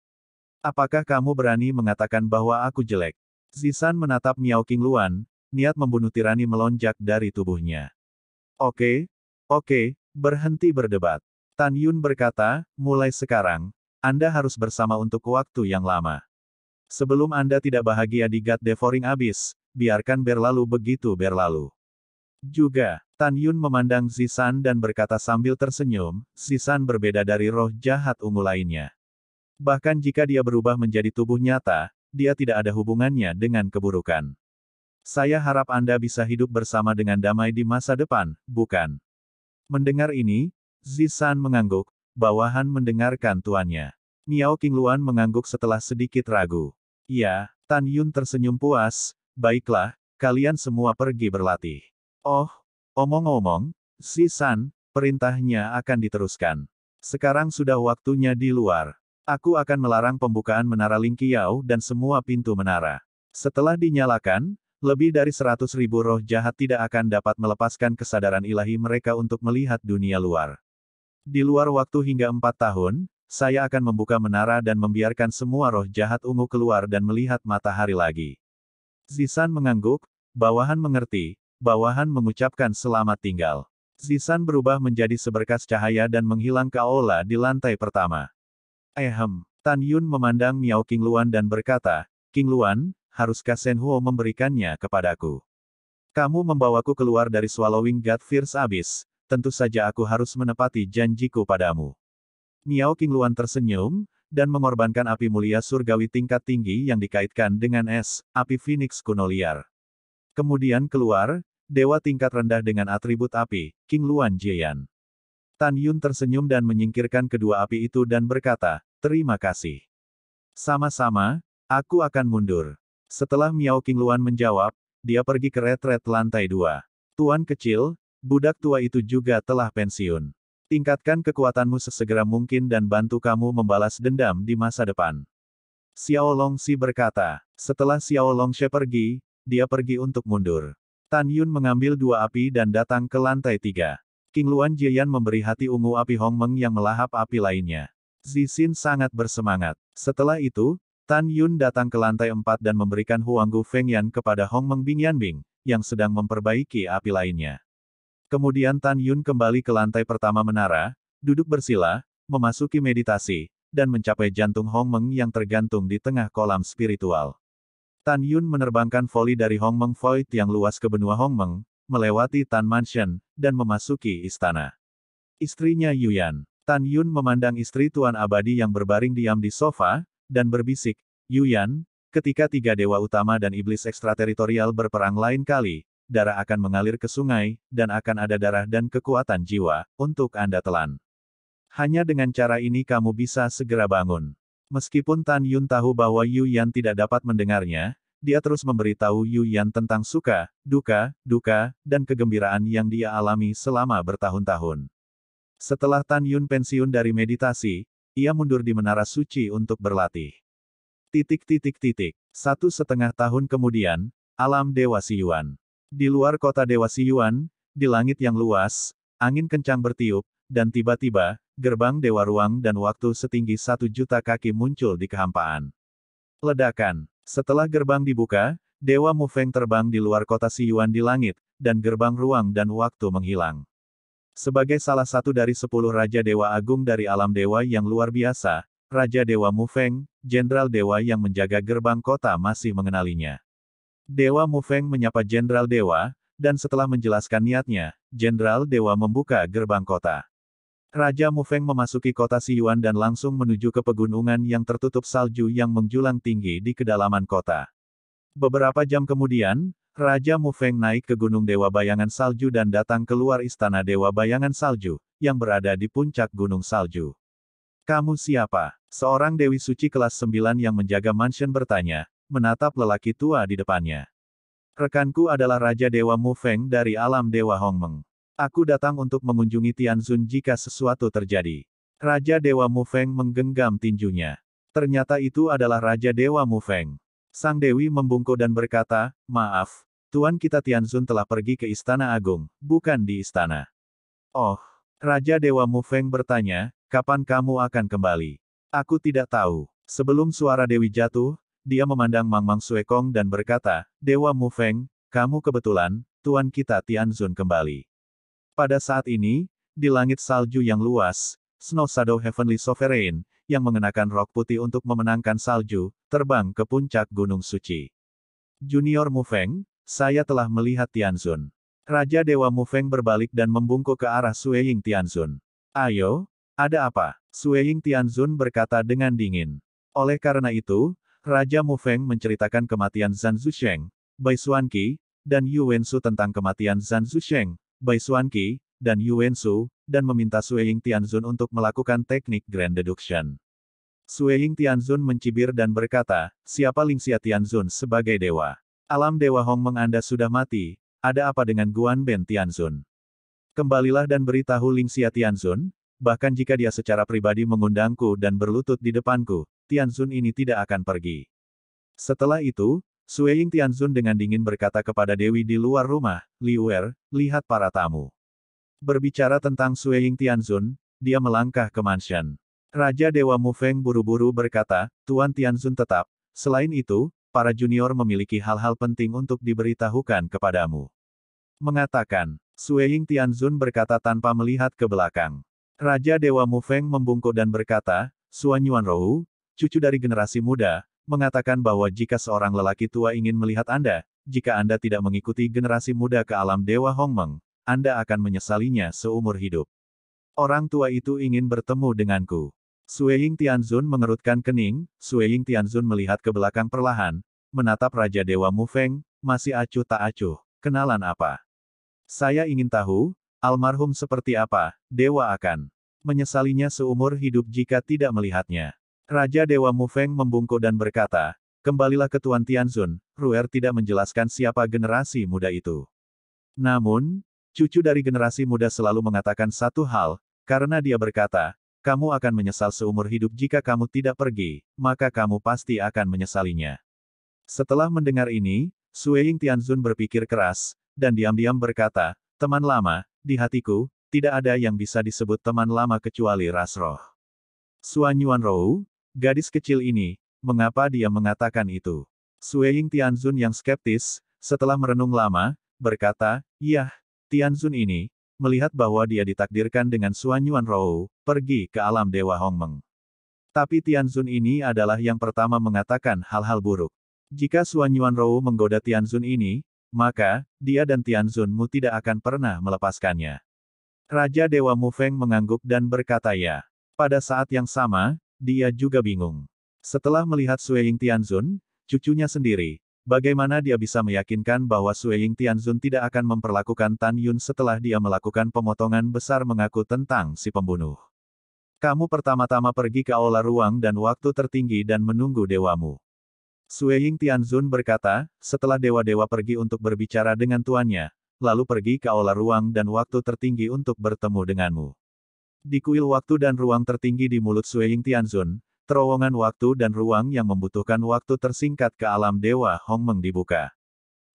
Apakah kamu berani mengatakan bahwa aku jelek? Zisan menatap Miao Kingluan, niat membunuh tirani melonjak dari tubuhnya. Oke, okay, oke, okay, berhenti berdebat. Tan Yun berkata, mulai sekarang, anda harus bersama untuk waktu yang lama. Sebelum Anda tidak bahagia di God Devouring Abyss, biarkan berlalu begitu berlalu. Juga, Tan Yun memandang Zisan dan berkata sambil tersenyum, Zisan berbeda dari roh jahat ungu lainnya. Bahkan jika dia berubah menjadi tubuh nyata, dia tidak ada hubungannya dengan keburukan. Saya harap Anda bisa hidup bersama dengan damai di masa depan, bukan? Mendengar ini, Zisan mengangguk, Bawahan mendengarkan tuannya. Miao Qingluan mengangguk setelah sedikit ragu. Ya, Tan Yun tersenyum puas, baiklah, kalian semua pergi berlatih. Oh, omong-omong, si San, perintahnya akan diteruskan. Sekarang sudah waktunya di luar. Aku akan melarang pembukaan menara Lingqiao dan semua pintu menara. Setelah dinyalakan, lebih dari seratus ribu roh jahat tidak akan dapat melepaskan kesadaran ilahi mereka untuk melihat dunia luar. Di luar waktu hingga empat tahun, saya akan membuka menara dan membiarkan semua roh jahat ungu keluar dan melihat matahari lagi. Zisan mengangguk, bawahan mengerti, bawahan mengucapkan selamat tinggal. Zisan berubah menjadi seberkas cahaya dan menghilang ke aula di lantai pertama. Ehem, Tan Yun memandang Miao King Luan dan berkata, King Luan, haruskah Shen Huo memberikannya kepadaku? Kamu membawaku keluar dari Swallowing God Fierce Abyss, tentu saja aku harus menepati janjiku padamu. Miao Luan tersenyum, dan mengorbankan api mulia surgawi tingkat tinggi yang dikaitkan dengan es, api Phoenix kuno liar. Kemudian keluar, dewa tingkat rendah dengan atribut api, King Luan Jian. Tan Yun tersenyum dan menyingkirkan kedua api itu dan berkata, terima kasih. Sama-sama, aku akan mundur. Setelah Miao Luan menjawab, dia pergi ke retret lantai dua. Tuan kecil, Budak tua itu juga telah pensiun. Tingkatkan kekuatanmu sesegera mungkin dan bantu kamu membalas dendam di masa depan. Xiao Longxi berkata. Setelah Xiao Longxi pergi, dia pergi untuk mundur. Tan Yun mengambil dua api dan datang ke lantai tiga. King Luan Jian memberi hati ungu api hong meng yang melahap api lainnya. Zixin sangat bersemangat. Setelah itu, Tan Yun datang ke lantai empat dan memberikan Huanggu feng yan kepada hong meng Hongmeng bing yang sedang memperbaiki api lainnya. Kemudian Tan Yun kembali ke lantai pertama menara, duduk bersila, memasuki meditasi, dan mencapai jantung Hong Meng yang tergantung di tengah kolam spiritual. Tan Yun menerbangkan voli dari Hong Meng Void yang luas ke benua Hong Meng, melewati Tan Mansion, dan memasuki istana. Istrinya Yuyan. Tan Yun memandang istri Tuan Abadi yang berbaring diam di sofa, dan berbisik, Yuyan, ketika tiga dewa utama dan iblis ekstrateritorial berperang lain kali, darah akan mengalir ke sungai, dan akan ada darah dan kekuatan jiwa, untuk Anda telan. Hanya dengan cara ini kamu bisa segera bangun. Meskipun Tan Yun tahu bahwa Yu Yan tidak dapat mendengarnya, dia terus memberitahu Yu Yan tentang suka, duka, duka, dan kegembiraan yang dia alami selama bertahun-tahun. Setelah Tan Yun pensiun dari meditasi, ia mundur di Menara Suci untuk berlatih. Titik titik titik. Satu setengah tahun kemudian, alam Dewa Siyuan. Di luar kota Dewa Siyuan, di langit yang luas, angin kencang bertiup, dan tiba-tiba, gerbang Dewa Ruang dan waktu setinggi satu juta kaki muncul di kehampaan. Ledakan. Setelah gerbang dibuka, Dewa Mufeng terbang di luar kota Siyuan di langit, dan gerbang ruang dan waktu menghilang. Sebagai salah satu dari sepuluh Raja Dewa Agung dari alam dewa yang luar biasa, Raja Dewa Mufeng, Jenderal Dewa yang menjaga gerbang kota masih mengenalinya. Dewa Mufeng menyapa Jenderal Dewa, dan setelah menjelaskan niatnya, Jenderal Dewa membuka gerbang kota. Raja Mufeng memasuki kota Siyuan dan langsung menuju ke pegunungan yang tertutup salju yang menjulang tinggi di kedalaman kota. Beberapa jam kemudian, Raja Mufeng naik ke Gunung Dewa Bayangan Salju dan datang keluar Istana Dewa Bayangan Salju, yang berada di puncak Gunung Salju. Kamu siapa? Seorang Dewi Suci kelas 9 yang menjaga mansion bertanya, menatap lelaki tua di depannya. Rekanku adalah Raja Dewa Mu Feng dari alam Dewa Hongmeng. Aku datang untuk mengunjungi Tianzun jika sesuatu terjadi. Raja Dewa Mu Feng menggenggam tinjunya. Ternyata itu adalah Raja Dewa Mu Feng. Sang Dewi membungkuk dan berkata, Maaf, Tuan kita Tianzun telah pergi ke Istana Agung, bukan di istana. Oh, Raja Dewa Mu Feng bertanya, kapan kamu akan kembali? Aku tidak tahu. Sebelum suara Dewi jatuh, dia memandang Mang Mang Suekong dan berkata, Dewa Mu Feng, kamu kebetulan, Tuan kita Tianzun kembali. Pada saat ini, di langit salju yang luas, Snow Shadow Heavenly Sovereign, yang mengenakan rok putih untuk memenangkan salju, terbang ke puncak Gunung Suci. Junior Mu Feng, saya telah melihat Tianzun. Raja Dewa Mu Feng berbalik dan membungkuk ke arah Sueying Tianzun. Ayo, ada apa? Sueying Tianzun berkata dengan dingin. Oleh karena itu, Raja Mu Feng menceritakan kematian Zan Zusheng, Bai Xuanqi, dan Yu Su tentang kematian Zan Zusheng, Bai Xuanqi, dan Yu Su, dan meminta Sueying Tianzun untuk melakukan teknik Grand Deduction. Sueying Tianzun mencibir dan berkata, siapa Ling Xia Tianzun sebagai dewa? Alam Dewa Hong Menganda sudah mati, ada apa dengan Guan Ben Tianzun? Kembalilah dan beritahu Ling Xia Tianzun, bahkan jika dia secara pribadi mengundangku dan berlutut di depanku, Tianzun ini tidak akan pergi. Setelah itu, Sueying Tianzun dengan dingin berkata kepada Dewi di luar rumah, Liuer, lihat para tamu. Berbicara tentang Sueying Tianzun, dia melangkah ke mansion. Raja Dewa Mufeng buru-buru berkata, Tuan Tianzun tetap, selain itu, para junior memiliki hal-hal penting untuk diberitahukan kepadamu. Mengatakan, Sueying Tianzun berkata tanpa melihat ke belakang. Raja Dewa Mufeng membungkuk dan berkata, Suan Yuan Rou, cucu dari generasi muda, mengatakan bahwa jika seorang lelaki tua ingin melihat Anda, jika Anda tidak mengikuti generasi muda ke alam Dewa Hongmeng, Anda akan menyesalinya seumur hidup. Orang tua itu ingin bertemu denganku. Sueying Tianzun mengerutkan kening, Sueying Tianzun melihat ke belakang perlahan, menatap Raja Dewa Mufeng, masih acuh tak acuh, kenalan apa? Saya ingin tahu, almarhum seperti apa, dewa akan menyesalinya seumur hidup jika tidak melihatnya. Raja Dewa Mufeng membungkuk dan berkata, Kembalilah ke Tuan Tianzun, Ruer tidak menjelaskan siapa generasi muda itu. Namun, cucu dari generasi muda selalu mengatakan satu hal, karena dia berkata, kamu akan menyesal seumur hidup jika kamu tidak pergi, maka kamu pasti akan menyesalinya. Setelah mendengar ini, Ying Tianzun berpikir keras, dan diam-diam berkata, teman lama, di hatiku, tidak ada yang bisa disebut teman lama kecuali Rasroh. Suan Yuan Rou, Gadis kecil ini, mengapa dia mengatakan itu? Sueying Tianzun yang skeptis, setelah merenung lama, berkata, Yah, Tianzun ini, melihat bahwa dia ditakdirkan dengan Suanyuan Rou, pergi ke alam Dewa Hongmeng. Tapi Tianzun ini adalah yang pertama mengatakan hal-hal buruk. Jika Suanyuan Rou menggoda Tianzun ini, maka, dia dan Tianzunmu tidak akan pernah melepaskannya. Raja Dewa Mu Feng mengangguk dan berkata ya. Pada saat yang sama, dia juga bingung. Setelah melihat Sueying Tianzun, cucunya sendiri, bagaimana dia bisa meyakinkan bahwa Sueying Tianzun tidak akan memperlakukan Tan Yun setelah dia melakukan pemotongan besar mengaku tentang si pembunuh. Kamu pertama-tama pergi ke aula ruang dan waktu tertinggi dan menunggu dewamu. Sueying Tianzun berkata, setelah dewa-dewa pergi untuk berbicara dengan tuannya, lalu pergi ke aula ruang dan waktu tertinggi untuk bertemu denganmu. Di kuil waktu dan ruang tertinggi di mulut Sueying Tianzun, terowongan waktu dan ruang yang membutuhkan waktu tersingkat ke alam dewa Hong Meng dibuka.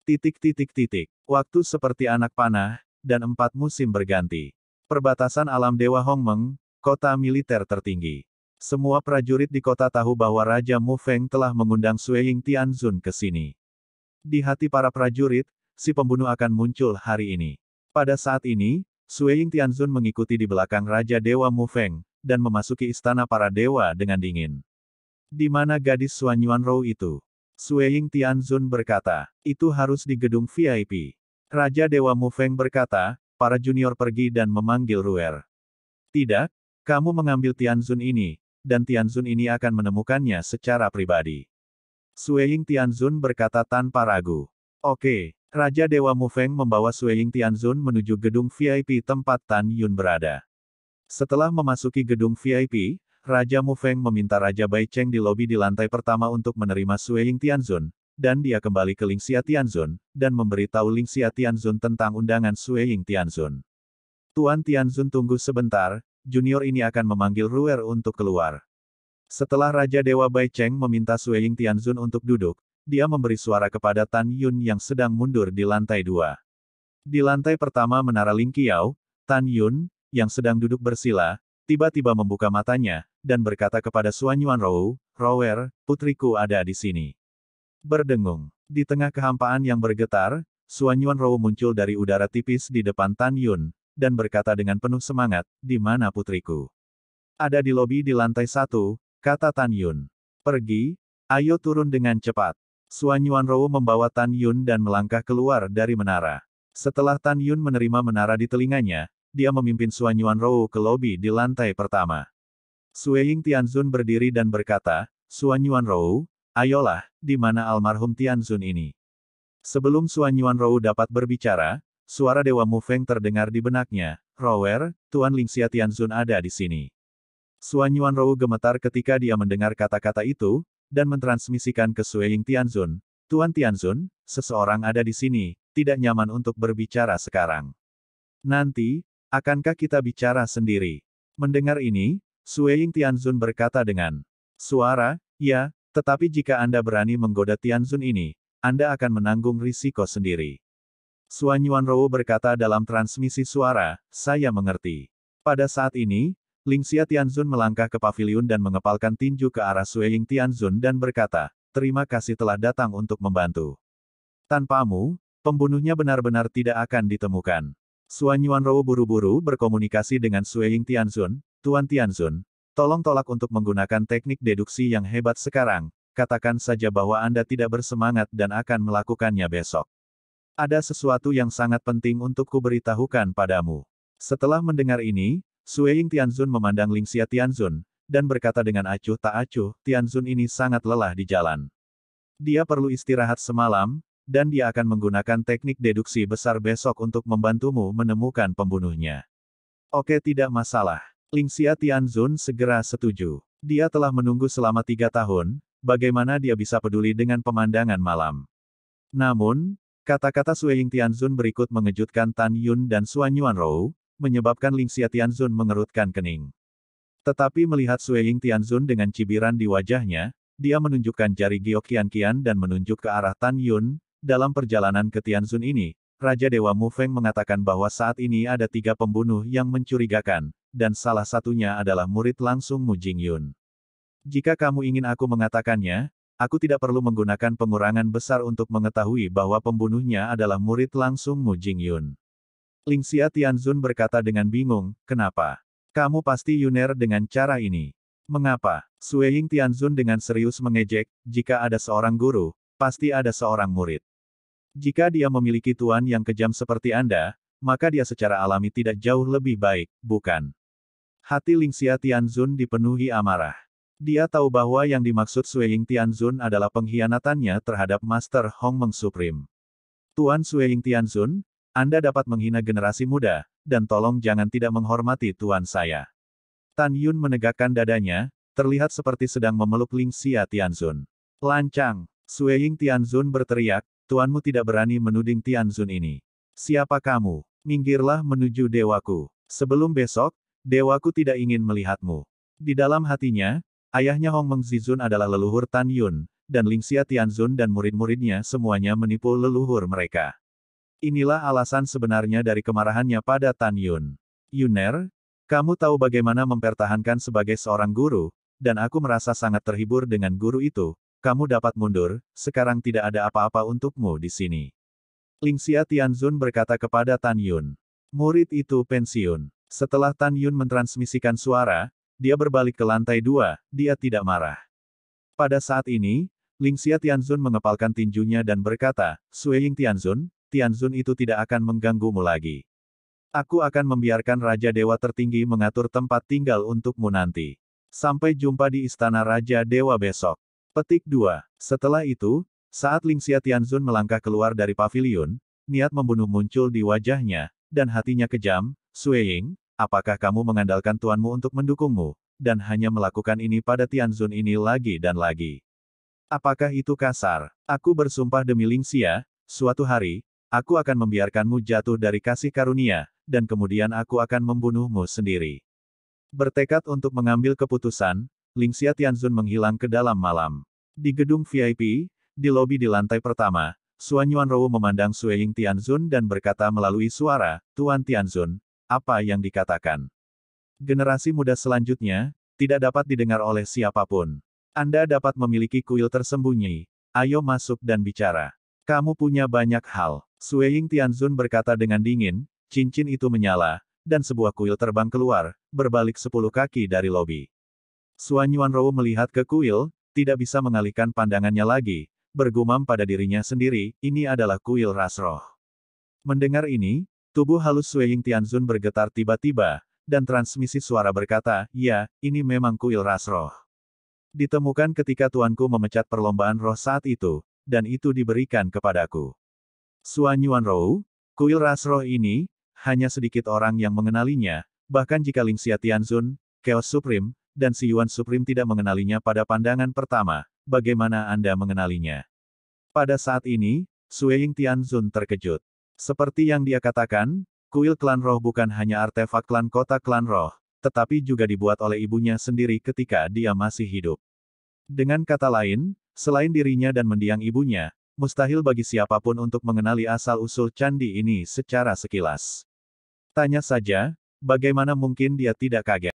Titik-titik-titik. Waktu seperti anak panah, dan empat musim berganti. Perbatasan alam dewa Hong Meng, kota militer tertinggi. Semua prajurit di kota tahu bahwa Raja Mu Feng telah mengundang Sueying Tianzun ke sini. Di hati para prajurit, si pembunuh akan muncul hari ini. Pada saat ini, Sueying Tianzun mengikuti di belakang Raja Dewa Mu Feng dan memasuki istana para dewa dengan dingin. Di mana gadis Suan Yuan Rou itu? Sueying Tianzun berkata, itu harus di gedung VIP. Raja Dewa Mu Feng berkata, para junior pergi dan memanggil Ruer. Tidak, kamu mengambil Tianzun ini, dan Tianzun ini akan menemukannya secara pribadi. Sueying Tianzun berkata tanpa ragu. Oke, Raja Dewa Mufeng membawa Sueying Tianzun menuju gedung VIP tempat Tan Yun berada. Setelah memasuki gedung VIP, Raja Mufeng meminta Raja Bai Cheng di lobi di lantai pertama untuk menerima Sueying Tianzun, dan dia kembali ke Lingxia Tianzun, dan memberitahu Lingxia Tianzun tentang undangan Sueying Tianzun. Tuan Tianzun tunggu sebentar, junior ini akan memanggil Ruer untuk keluar. Setelah Raja Dewa Bai Cheng meminta Sueying Tianzun untuk duduk, dia memberi suara kepada Tan Yun yang sedang mundur di lantai dua. Di lantai pertama menara Ling Lingqiao, Tan Yun, yang sedang duduk bersila, tiba-tiba membuka matanya, dan berkata kepada Suan Yuan Rou, Rower, putriku ada di sini. Berdengung, di tengah kehampaan yang bergetar, Suan Yuan Rou muncul dari udara tipis di depan Tan Yun, dan berkata dengan penuh semangat, di mana putriku? Ada di lobi di lantai satu, kata Tan Yun. Pergi, ayo turun dengan cepat. Suan Yuan Rou membawa Tan Yun dan melangkah keluar dari menara. Setelah Tan Yun menerima menara di telinganya, dia memimpin Suan Yuan Rou ke lobi di lantai pertama. Ying Tianzun berdiri dan berkata, Suan Yuan Rou, ayolah, di mana almarhum Tianzun ini? Sebelum Suan Yuan Rou dapat berbicara, suara Dewa Mu Feng terdengar di benaknya, Rower, Tuan Ling Xia Tianzun ada di sini. Suan Yuan Rou gemetar ketika dia mendengar kata-kata itu, dan mentransmisikan ke Sueying Tianzun, Tuan Tianzun, seseorang ada di sini, tidak nyaman untuk berbicara sekarang. Nanti, akankah kita bicara sendiri? Mendengar ini, Sueying Tianzun berkata dengan suara, ya, tetapi jika Anda berani menggoda Tianzun ini, Anda akan menanggung risiko sendiri. Suan Yuanrou berkata dalam transmisi suara, saya mengerti. Pada saat ini, Xia Tianzun melangkah ke pavilion dan mengepalkan tinju ke arah Ying Tianzun dan berkata, terima kasih telah datang untuk membantu. Tanpamu, pembunuhnya benar-benar tidak akan ditemukan. Suan Yuan Rou buru-buru berkomunikasi dengan Ying Tianzun, Tuan Tianzun, tolong tolak untuk menggunakan teknik deduksi yang hebat sekarang, katakan saja bahwa Anda tidak bersemangat dan akan melakukannya besok. Ada sesuatu yang sangat penting untuk kuberitahukan padamu. Setelah mendengar ini, Sueying Tianzun memandang Lingxia Tianzun, dan berkata dengan acuh tak acuh, Tianzun ini sangat lelah di jalan. Dia perlu istirahat semalam, dan dia akan menggunakan teknik deduksi besar besok untuk membantumu menemukan pembunuhnya. Oke tidak masalah. Lingxia Tianzun segera setuju. Dia telah menunggu selama tiga tahun, bagaimana dia bisa peduli dengan pemandangan malam. Namun, kata-kata Sui Tianzun berikut mengejutkan Tan Yun dan Suan Yuan Rou, menyebabkan Ling Xia Tianzun mengerutkan kening. Tetapi melihat Sui Ying Tianzun dengan cibiran di wajahnya, dia menunjukkan jari Giok Qian Qian dan menunjuk ke arah Tan Yun. Dalam perjalanan ke Tianzun ini, Raja Dewa Mu Feng mengatakan bahwa saat ini ada tiga pembunuh yang mencurigakan, dan salah satunya adalah murid langsung Mu Jing Yun. Jika kamu ingin aku mengatakannya, aku tidak perlu menggunakan pengurangan besar untuk mengetahui bahwa pembunuhnya adalah murid langsung Mu Jing Yun. Xia Tianzun berkata dengan bingung, kenapa? Kamu pasti Yuner dengan cara ini. Mengapa? Ying Tianzun dengan serius mengejek, jika ada seorang guru, pasti ada seorang murid. Jika dia memiliki tuan yang kejam seperti Anda, maka dia secara alami tidak jauh lebih baik, bukan? Hati Xia Tianzun dipenuhi amarah. Dia tahu bahwa yang dimaksud Ying Tianzun adalah pengkhianatannya terhadap Master Hong Meng Supreme. Tuan Ying Tianzun, anda dapat menghina generasi muda, dan tolong jangan tidak menghormati tuan saya. Tan Yun menegakkan dadanya, terlihat seperti sedang memeluk Ling Xia Tianzun. Lancang, Ying Tianzun berteriak, tuanmu tidak berani menuding Tianzun ini. Siapa kamu? Minggirlah menuju dewaku. Sebelum besok, dewaku tidak ingin melihatmu. Di dalam hatinya, ayahnya Hong Meng Zizun adalah leluhur Tan Yun, dan Ling Xia Tianzun dan murid-muridnya semuanya menipu leluhur mereka. Inilah alasan sebenarnya dari kemarahannya pada Tan Yun. Yuner, kamu tahu bagaimana mempertahankan sebagai seorang guru, dan aku merasa sangat terhibur dengan guru itu, kamu dapat mundur, sekarang tidak ada apa-apa untukmu di sini. Ling Xia Tianzun berkata kepada Tan Yun. Murid itu pensiun. Setelah Tan Yun mentransmisikan suara, dia berbalik ke lantai dua, dia tidak marah. Pada saat ini, Ling Xia Tianzun mengepalkan tinjunya dan berkata, Sui Ying Tianzun, Tianzun itu tidak akan mengganggumu lagi. Aku akan membiarkan Raja Dewa Tertinggi mengatur tempat tinggal untukmu nanti. Sampai jumpa di Istana Raja Dewa besok. Petik 2. Setelah itu, saat Ling Lingxia Tianzun melangkah keluar dari pavilion, niat membunuh muncul di wajahnya, dan hatinya kejam, Sueying, apakah kamu mengandalkan tuanmu untuk mendukungmu, dan hanya melakukan ini pada Tianzun ini lagi dan lagi? Apakah itu kasar? Aku bersumpah demi Ling Lingxia, suatu hari, Aku akan membiarkanmu jatuh dari kasih karunia, dan kemudian aku akan membunuhmu sendiri. Bertekad untuk mengambil keputusan, Ling Xia Tianzun menghilang ke dalam malam. Di gedung VIP, di lobi di lantai pertama, Suan Yuan Rou memandang Sue Ying Tianzun dan berkata melalui suara, Tuan Tianzun, apa yang dikatakan? Generasi muda selanjutnya, tidak dapat didengar oleh siapapun. Anda dapat memiliki kuil tersembunyi. Ayo masuk dan bicara. Kamu punya banyak hal. Sueying Tianzun berkata dengan dingin, cincin itu menyala, dan sebuah kuil terbang keluar, berbalik sepuluh kaki dari lobi. Suan Yuan melihat ke kuil, tidak bisa mengalihkan pandangannya lagi, bergumam pada dirinya sendiri, ini adalah kuil ras roh. Mendengar ini, tubuh halus Sueying Tianzun bergetar tiba-tiba, dan transmisi suara berkata, ya, ini memang kuil ras roh. Ditemukan ketika tuanku memecat perlombaan roh saat itu, dan itu diberikan kepadaku. Suan Yuan Rou, kuil rasroh ini, hanya sedikit orang yang mengenalinya, bahkan jika Xia Tianzun, Chaos Supreme, dan Si Yuan Supreme tidak mengenalinya pada pandangan pertama, bagaimana Anda mengenalinya? Pada saat ini, Ying Tianzun terkejut. Seperti yang dia katakan, kuil klan roh bukan hanya artefak klan kota klan roh, tetapi juga dibuat oleh ibunya sendiri ketika dia masih hidup. Dengan kata lain, selain dirinya dan mendiang ibunya, mustahil bagi siapapun untuk mengenali asal-usul candi ini secara sekilas. Tanya saja, bagaimana mungkin dia tidak kaget?